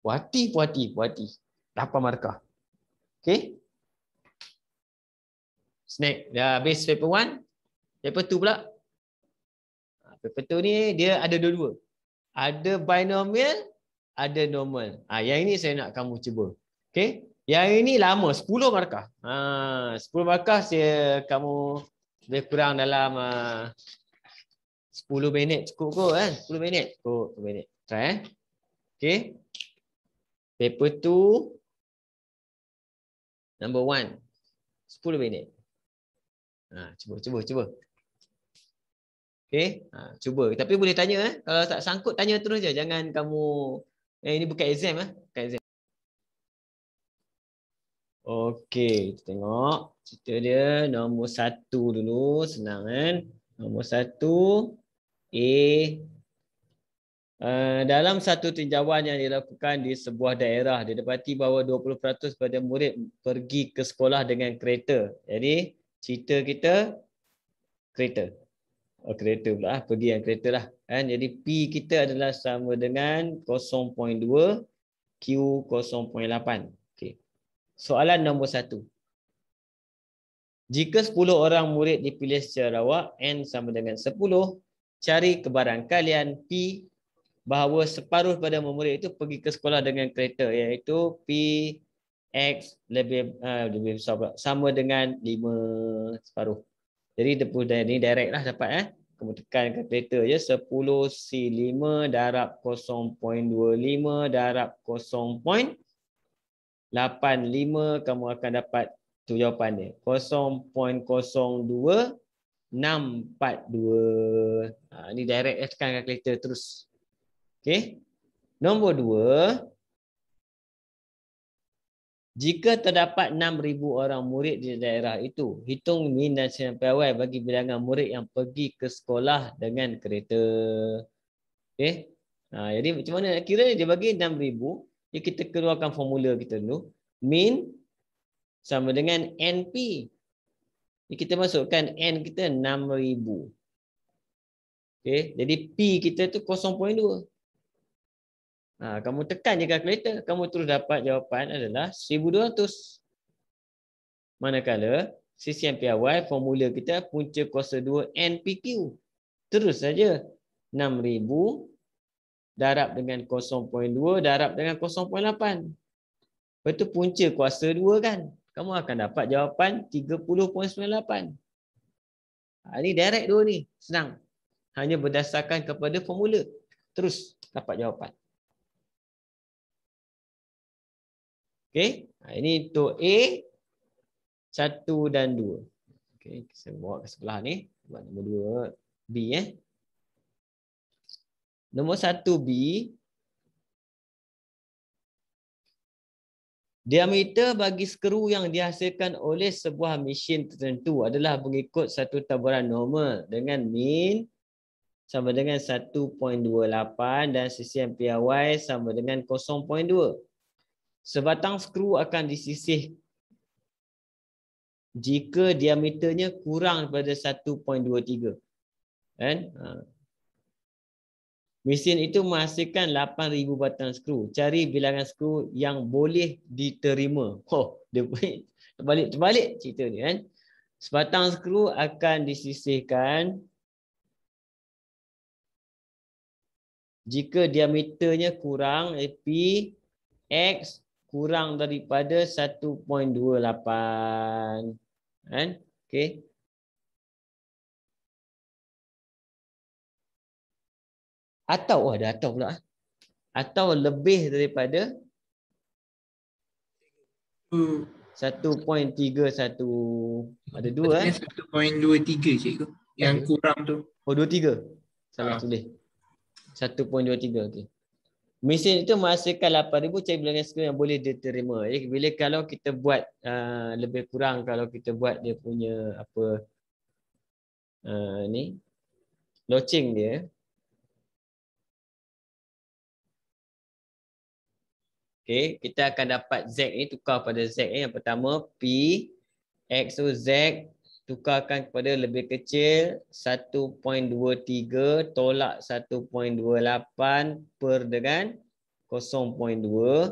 Puati, puati, puati. Lapan markah. Okay. Snack. Dah habis paper one. Paper two pula. Ha, paper two ni, dia ada dua-dua. Ada binomial, ada normal. Ah, Yang ini saya nak kamu cuba. Okay, Yang ini lama 10 markah. Ha 10 markah saya kamu lebih kurang dalam ah, uh, 10 minit cukup ke kan? 10 minit. Cukup 10 minit. Try eh. Okey. Paper 2 number 1 10 minit. Ha cuba cuba cuba. Okey, ha, cuba. Tapi boleh tanya eh. Kalau tak sangkut tanya terus je. Jangan kamu eh ini bukan exam eh. Bukan exam. Okey, kita tengok cerita dia nombor satu dulu senang kan. Nombor satu A uh, dalam satu tinjauan yang dilakukan di sebuah daerah didapati bahawa 20% pada murid pergi ke sekolah dengan kereta. Jadi cerita kita kereta. Oh, kereta pula ah. pergi dengan kereta lah. Kan? Jadi P kita adalah sama dengan 0.2 Q 0.8. Soalan nombor satu. Jika 10 orang murid dipilih secara rawak, N sama dengan 10, cari kebarangkalian P bahawa separuh pada murid itu pergi ke sekolah dengan kereta iaitu P X lebih, uh, lebih besar pula. sama dengan 5 separuh. Jadi depul dari ini direct lah dapat eh. Kamu tekan ke kereta je 10 C5 darab 0.25 darab 0. 0.85 kamu akan dapat tu jawapan dia. 0.02642. Ha, ini direct eh, tekan kalkulator terus. Okey. Nombor dua. Jika terdapat 6,000 orang murid di daerah itu, hitung min dan sinar piawai bagi bilangan murid yang pergi ke sekolah dengan kereta. Okey. Ha, jadi macam mana nak kira dia bagi 6,000. Jadi kita keluarkan formula kita dulu. Min sama dengan NP. Jadi kita masukkan N kita 6,000. Okay. Jadi P kita tu 0.2. Ha, kamu tekan je kalkulator. Kamu terus dapat jawapan adalah 1,200. Manakala CCMPRY formula kita punca kuasa 2 NPQ. Terus saja 6,000 darab dengan 0.2 darab dengan 0.8 betul punca kuasa 2 kan kamu akan dapat jawapan 30.98 ha, ni direct 2 ni senang hanya berdasarkan kepada formula terus dapat jawapan okey ha, ini untuk A 1 dan 2 okey saya bawa ke sebelah ni buat nombor 2 B eh Nombor satu B. Diameter bagi skru yang dihasilkan oleh sebuah mesin tertentu adalah mengikut satu taburan normal dengan min sama dengan 1.28 dan sisi MPRY sama dengan 0.2. Sebatang skru akan disisih jika diameternya kurang daripada 1.23. Kan? Eh? Mesin itu menghasilkan 8,000 batang skru. Cari bilangan skru yang boleh diterima. Oh, terbalik, terbalik cerita ni kan. Sebatang skru akan disisihkan jika diameternya kurang eh, P X kurang daripada 1.28. Kan? Okay. atau oh ada atau pula ah. atau lebih daripada hmm 1.31 ada dua Artinya eh 1.23 cikgu yang okay. kurang tu oh 23 salah ha. tulis 1.23 okey mesin itu menghasilkan 8000 cair bilangan sekunder yang boleh diterima ya bila kalau kita buat uh, lebih kurang kalau kita buat dia punya apa uh, ni loading dia eh. Okay, kita akan dapat Z ni tukar pada Z ni. Yang pertama P, X tu Z tukarkan kepada lebih kecil 1.23 tolak 1.28 per dengan 0.2.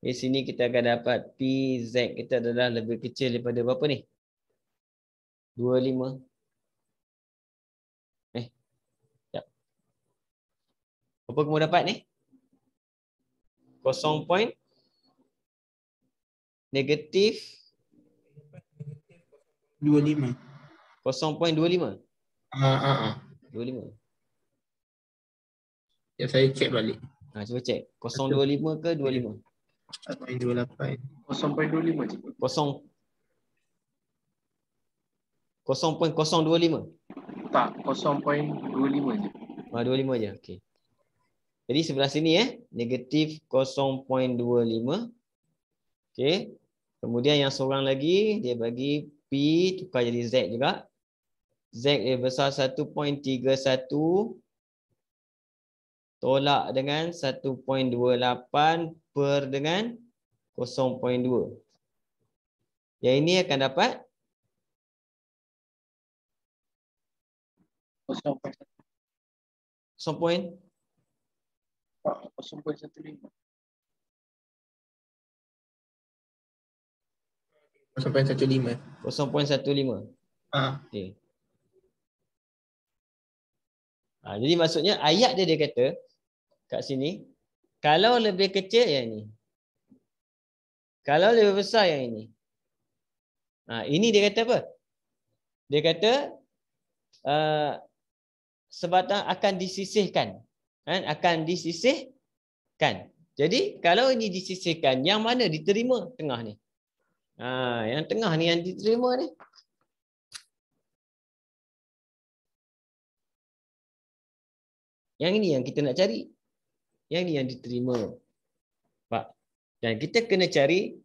Okay, sini kita akan dapat P, Z kita adalah lebih kecil daripada berapa ni? 25. Eh, sekejap. Berapa kamu dapat ni? kosong point negatif dua lima kosong point dua lima ah ah ah dua lima ya saya cek balik ah cuba cek kosong dua lima ke dua lima point dua lapan kosong point dua lima kosong kosong point kosong dua lima tak kosong point dua lima je ah dua lima je okay jadi sebelah sini eh negatif 0.25. Okey. Kemudian yang seorang lagi dia bagi P tukar jadi Z juga. Z dia besar 1.31 tolak dengan 1.28 per dengan 0.2. Yang ini akan dapat 0.1. Osun po yung satuloy Osun po yung satuloy ha. Osun po yung satuloy Ha, jadi maksudnya ayat dia dia kata kat sini kalau lebih kecil yang ini. Kalau lebih besar yang ini. Ha, ini dia kata apa? Dia kata uh, sebatang akan disisihkan kan, akan disisihkan. Jadi kalau ini disisihkan, yang mana diterima tengah ni? Ha, yang tengah ni yang diterima ni. Yang ini yang kita nak cari. Yang ini yang diterima. Pak. Dan kita kena cari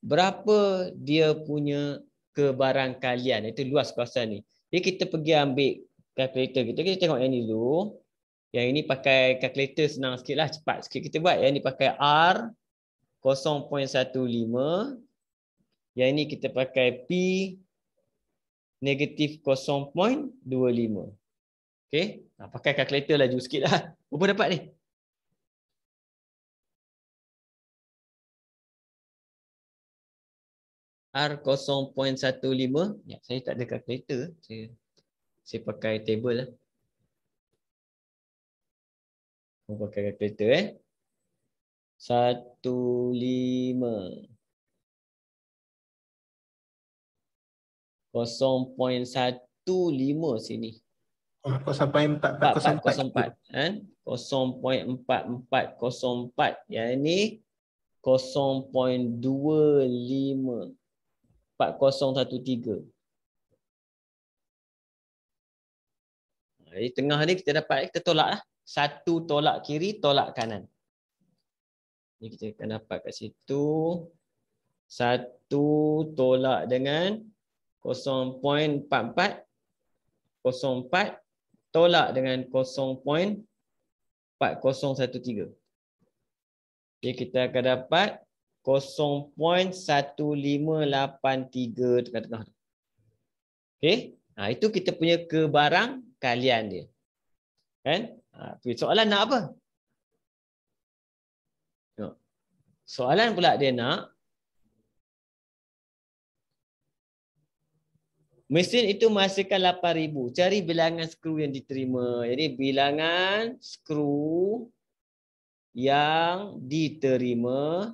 berapa dia punya kebarangkalian. Itu luas kuasa ni. Jadi kita pergi ambil calculator kita. Kita tengok yang ini dulu. Yang ini pakai kalkulator senang sikit lah, cepat sikit kita buat. Yang ini pakai R 0.15. Yang ini kita pakai P negatif 0.25. Okay, pakai calculator laju sikit lah. Berapa dapat ni? R 0.15. Ya, saya tak ada kalkulator Saya, saya pakai table lah pakai kalkulator eh. Satu lima. Kosong poin satu lima sini. Oh, kosong poin empat empat kosong empat. Kosong ha? poin empat empat kosong empat. Yang ini kosong poin dua lima. Empat kosong satu tiga. Jadi tengah ni kita dapat, eh? kita tolak lah satu tolak kiri, tolak kanan. Ini kita akan dapat kat situ. Satu tolak dengan 0.44. 0.4 tolak dengan 0.4013. Okay, kita akan dapat 0.1583 tengah-tengah. Okay. Nah, itu kita punya kebarang kalian dia. Kan? Okay. Tapi ha, soalan nak apa? Soalan pula dia nak Mesin itu menghasilkan 8,000. Cari bilangan skru yang diterima. Jadi bilangan skru yang diterima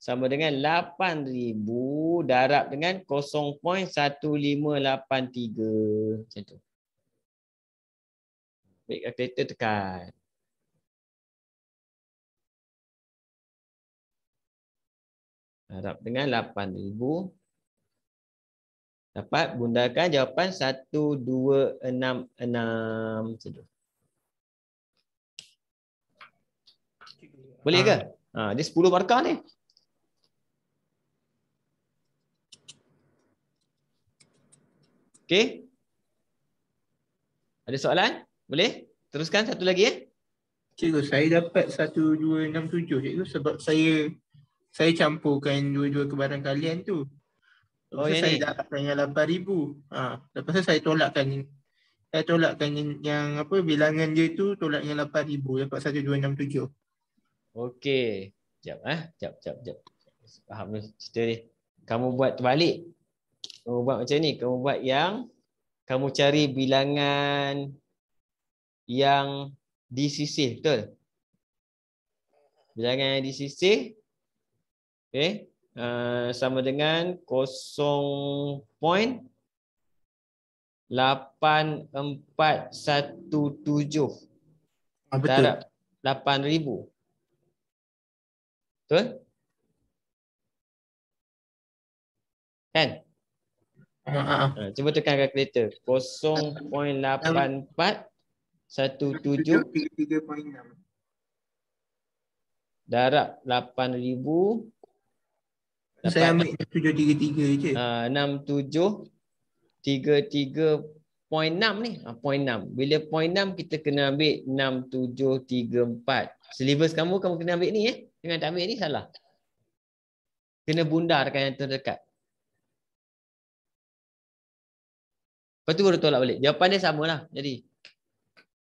sama dengan 8,000 darab dengan 0.1583. Macam tu big updated guide. Harap dengan 8,000. Dapat bundarkan jawapan 1,2,6,6. Boleh ke? Ah. Ha. dia 10 markah ni. Okay. Ada soalan? Boleh? Teruskan satu lagi ya. Cikgu, saya dapat 1267 cikgu sebab saya saya campurkan dua-dua kebarang kalian tu. Lepas oh, saya ni. dapatkan yang 8000. Ha, lepas tu saya tolakkan saya tolakkan yang, yang apa bilangan dia tu tolak yang 8000 dapat 1267. Okey. Jap eh. Jap, jap, jap. Faham cerita ni. Kamu buat terbalik. Kamu buat macam ni. Kamu buat yang kamu cari bilangan yang disisih betul bilangan yang disisih okey uh, sama dengan 0.8417 ah, betul 8000 Betul? Kan? Uh, uh, uh. Cuba tekan kalkulator satu tujuh tiga darab lapan ribu saya ambil tujuh tiga tiga je enam tujuh tiga tiga poin enam ni poin enam bila poin enam kita kena ambil enam tujuh tiga empat silibus kamu kamu kena ambil ni eh jangan tak ambil ni salah kena bundarkan yang terdekat Lepas tu baru tolak balik. Jawapan dia samalah. Jadi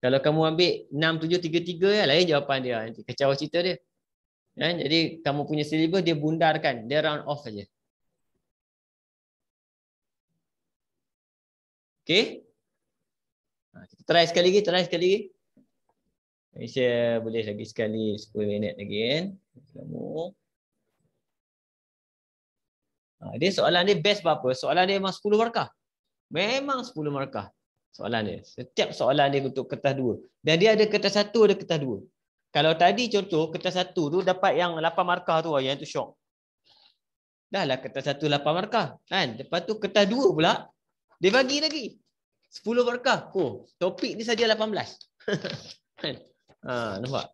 kalau kamu ambil 6, 7, 3, 3 ya, lain jawapan dia. Nanti kacau cerita dia. Ya, jadi kamu punya syllabus dia bundarkan. Dia round off saja. Okay. Ha, kita try sekali lagi. Try sekali lagi. Malaysia boleh lagi sekali. 10 minit lagi. Kan? Kamu. Ha, dia soalan dia best berapa? Soalan dia memang 10 markah. Memang 10 markah soalan dia. Setiap soalan dia untuk kertas dua. Dan dia ada kertas satu, ada kertas dua. Kalau tadi contoh, kertas satu tu dapat yang lapan markah tu, yang tu syok. lah kertas satu lapan markah. Kan? Lepas tu kertas dua pula, dia bagi lagi. sepuluh markah. Oh, topik ni saja 18. Kan? ha, nampak?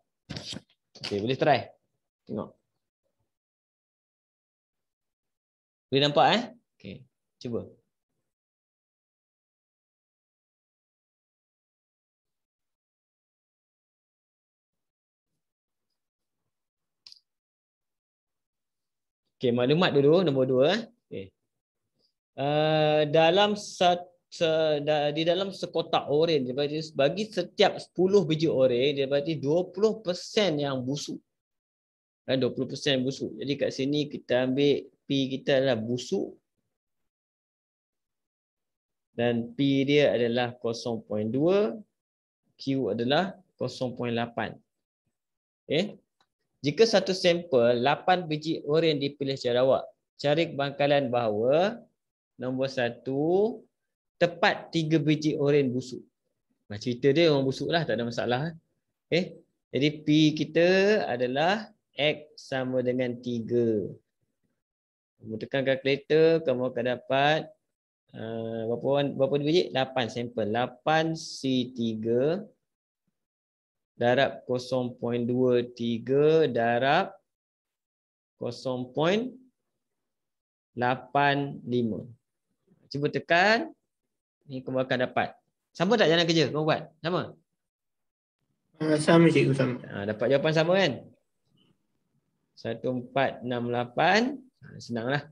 Okay, boleh try. Tengok. Boleh nampak eh? Okay, cuba. Okey, maklumat dulu nombor dua. Eh. Okay. Uh, dalam set, uh, da, di dalam sekotak oren, berarti bagi setiap 10 biji oren, dia berarti 20% yang busuk. Eh, Dan 20% busuk. Jadi kat sini kita ambil P kita adalah busuk. Dan P dia adalah 0.2. Q adalah 0.8. Okey. Jika satu sampel 8 biji oren dipilih secara awak, cari bangkalan bahawa nombor 1 tepat 3 biji oren busuk. Macam cerita dia orang busuklah tak ada masalah. Okey. Eh, jadi P kita adalah X sama dengan 3. Kamu tekan kalkulator, kamu akan dapat uh, berapa, berapa biji? 8 sampel. 8 C3 darab 0.23 darab 0.85. Cuba tekan. Ni kamu akan dapat. Sama tak jalan kerja kamu buat? Sama? Ah, sama cikgu sama. Ah, dapat jawapan sama kan? 1468. Ah, senanglah.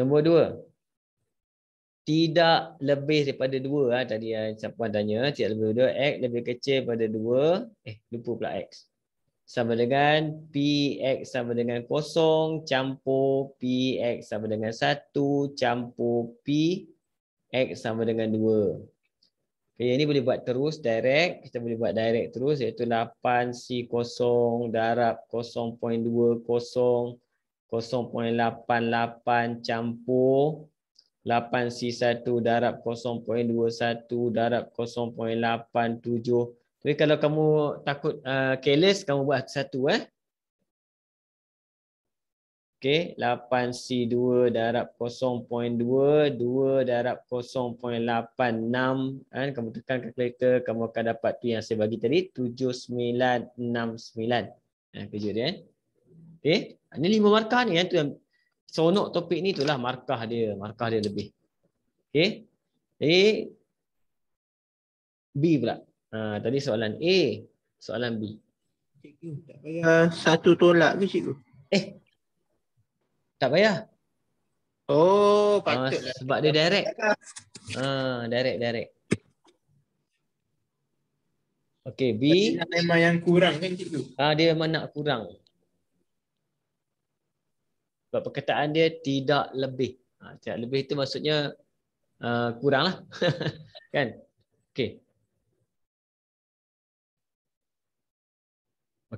Nombor 2 tidak lebih daripada 2 ah tadi siapa tanya tidak lebih daripada 2 x lebih kecil daripada 2 eh lupa pula x sama dengan px sama dengan kosong campur px sama dengan 1 campur p x sama dengan 2 okay ini boleh buat terus direct kita boleh buat direct terus iaitu 8 c 0 darab 0.20 0.88 campur 8C1 darab 0.21 darab 0.87. Tapi kalau kamu takut uh, careless, kamu buat satu-satu eh. Okay, 8C2 darab 0.22 darab 0.86 kan? Kamu tekan kalkulator, kamu akan dapat tu yang saya bagi tadi 7969 eh, Kejut dia eh? Okay, ini lima markah ni eh? tu yang seronok topik ni itulah markah dia, markah dia lebih. Okey. A B pula. Ha, tadi soalan A, soalan B. Cikgu, tak payah satu tolak ke cikgu? Eh. Tak payah. Oh, ah, patut ha, sebab dia direct. Ha, direct direct. Okey, B. Dia yang kurang kan cikgu? Ah, dia memang nak kurang. Sebab perkataan dia tidak lebih. Ha, tidak lebih itu maksudnya uh, lah, kan? Okey.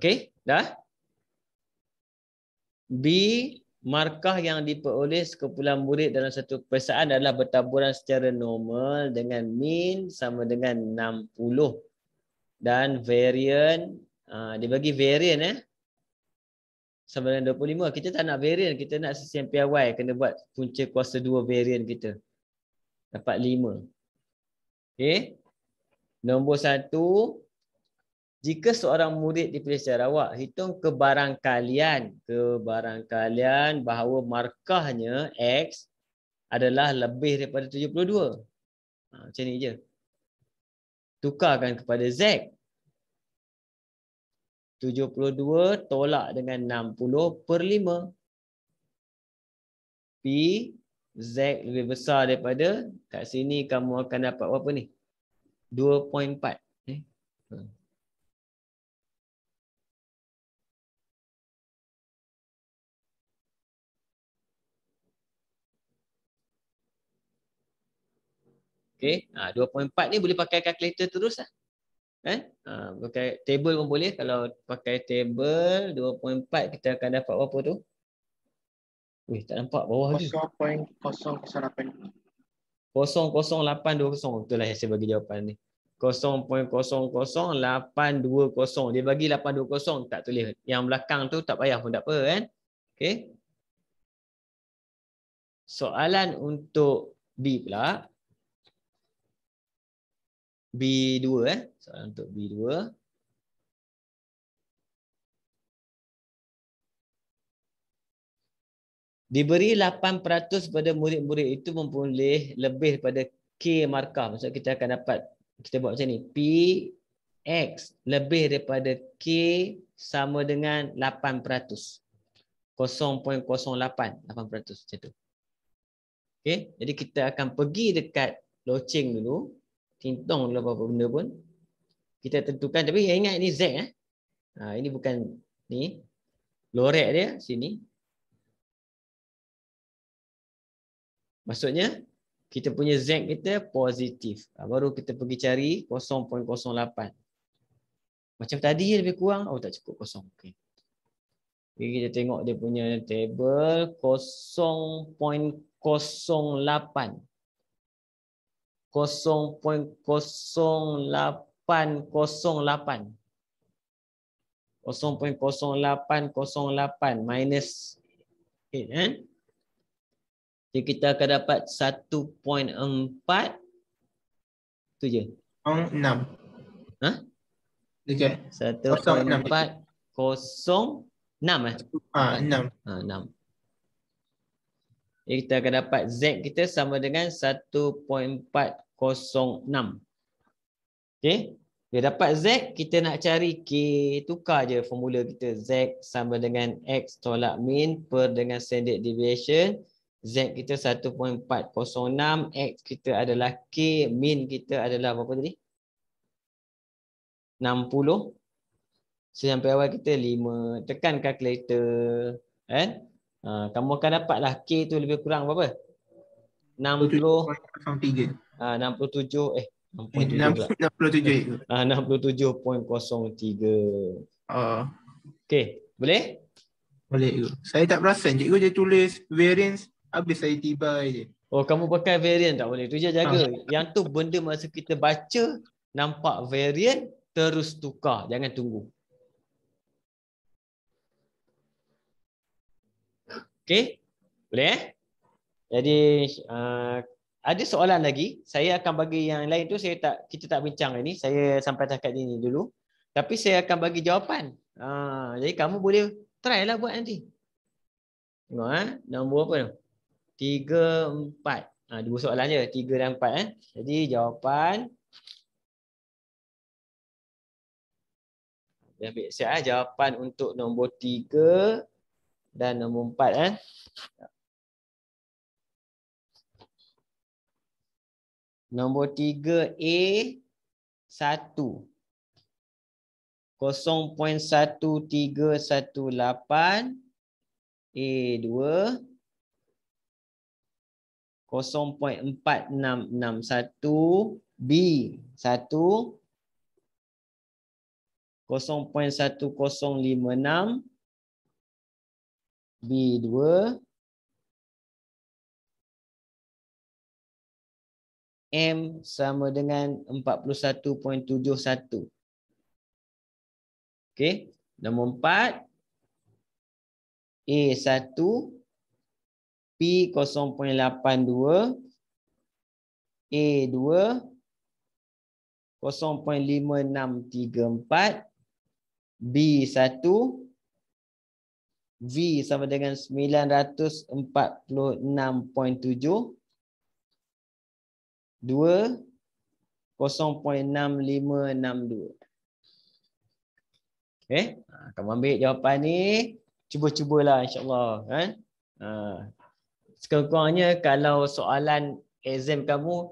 Okey, dah? B, markah yang diperoleh sekumpulan murid dalam satu perisaan adalah bertaburan secara normal dengan mean sama dengan 60. Dan varian, uh, dia bagi varian eh, sama dengan 25. Kita tak nak varian, kita nak CMPY kena buat punca kuasa 2 varian kita. Dapat 5. Okey. Nombor 1 jika seorang murid dipilih Sarawak, hitung kebarangkalian, kebarangkalian bahawa markahnya X adalah lebih daripada 72. Ha, macam ni je. Tukarkan kepada Z. 72 tolak dengan 60 per 5. P, Z lebih besar daripada kat sini kamu akan dapat berapa ni? 2.4. Eh? Okay. 2.4 ha, ni boleh pakai kalkulator terus lah. Eh? Ha, pakai table pun boleh. Kalau pakai table 2.4 kita akan dapat berapa tu? Wih, tak nampak bawah tu. 0.008 20 betul lah yang saya bagi jawapan ni 0.00820 dia bagi 820 tak tulis yang belakang tu tak payah pun tak apa kan okey soalan untuk B pula B2 eh. Soalan untuk B2. Diberi 8% pada murid-murid itu memperoleh lebih daripada K markah. Maksud kita akan dapat kita buat macam ni. P X lebih daripada K sama dengan 8%. 0.08, 8% macam tu. Okay. Jadi kita akan pergi dekat loceng dulu tintong lah apa-apa benda pun kita tentukan tapi yang ingat ni Z eh. Ha, ini bukan ni lorek dia sini. Maksudnya kita punya Z kita positif. Ha, baru kita pergi cari 0.08. Macam tadi lebih kurang. Oh tak cukup kosong. Okay. Jadi kita tengok dia punya table 0.08. 0.0808 minus 8 eh? Jadi kita akan dapat 1.4 itu je 0.6 ha? ok 1.4 0.6 eh? ha, 6 ha, 6 jadi kita akan dapat Z kita sama dengan 1.406. Okey. Dia dapat Z, kita nak cari K. Tukar je formula kita. Z sama dengan X tolak mean per dengan standard deviation. Z kita 1.406. X kita adalah K. Mean kita adalah berapa tadi? 60. Sampai awal kita 5. Tekan calculator. Eh? Ha, kamu akan dapatlah K tu lebih kurang berapa? 60 63. 67 eh 67. Eh, ha, ah 67.03. uh. okey, boleh? Boleh cikgu. Saya tak perasan cikgu dia tulis variance habis saya tiba je. Oh kamu pakai variance tak boleh. Tu je jaga. Ha. Yang tu benda masa kita baca nampak variance terus tukar. Jangan tunggu. Okey. Boleh eh? Jadi uh, ada soalan lagi. Saya akan bagi yang lain tu saya tak kita tak bincang ini. Saya sampai tahap ini dulu. Tapi saya akan bagi jawapan. Uh, jadi kamu boleh try lah buat nanti. Tengok eh. Nombor apa tu? 3 4. Ah uh, dua soalan je. 3 dan 4 eh. Jadi jawapan Dah ambil siap eh, jawapan untuk nombor tiga dan nombor empat eh. Nombor tiga A satu. 0.1318 A2 0.4661 B1 B2 M sama dengan 41.71 Okay Nombor 4 A1 P0.82 A2 0.5634 B1 V sama dengan 946.7 2 eh okay. kamu ambil jawapan ni cuba-cubalah insyaallah kan ha, sekurang-kurangnya kalau soalan exam kamu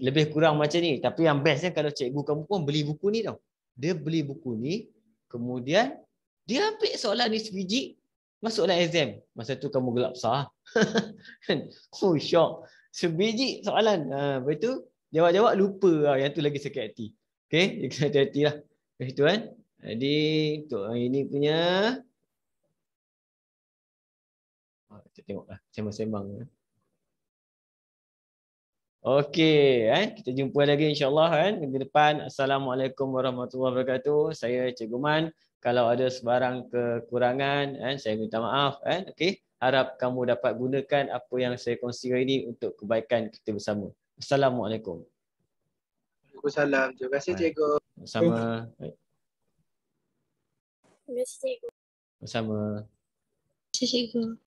lebih kurang macam ni tapi yang bestnya kalau cikgu kamu pun beli buku ni tau dia beli buku ni kemudian dia ambil soalan ni sebiji masuklah exam. Masa tu kamu gelap sah. Kan? oh, syok. Sebiji soalan. Ha, lepas tu, jawab-jawab lupa lah. Yang tu lagi sakit hati. Okay, dia kena hati-hati lah. Lepas tu kan. Jadi, untuk hari ini punya. Ha, kita tengok lah. Sembang-sembang. Lah. Okey, eh? kita jumpa lagi insyaAllah kan. Eh. Minggu depan. Assalamualaikum warahmatullahi wabarakatuh. Saya Cikgu Man kalau ada sebarang kekurangan eh, saya minta maaf eh okey harap kamu dapat gunakan apa yang saya kongsikan ini untuk kebaikan kita bersama assalamualaikum Waalaikumsalam terima kasih cikgu sama terima kasih cikgu sama cikgu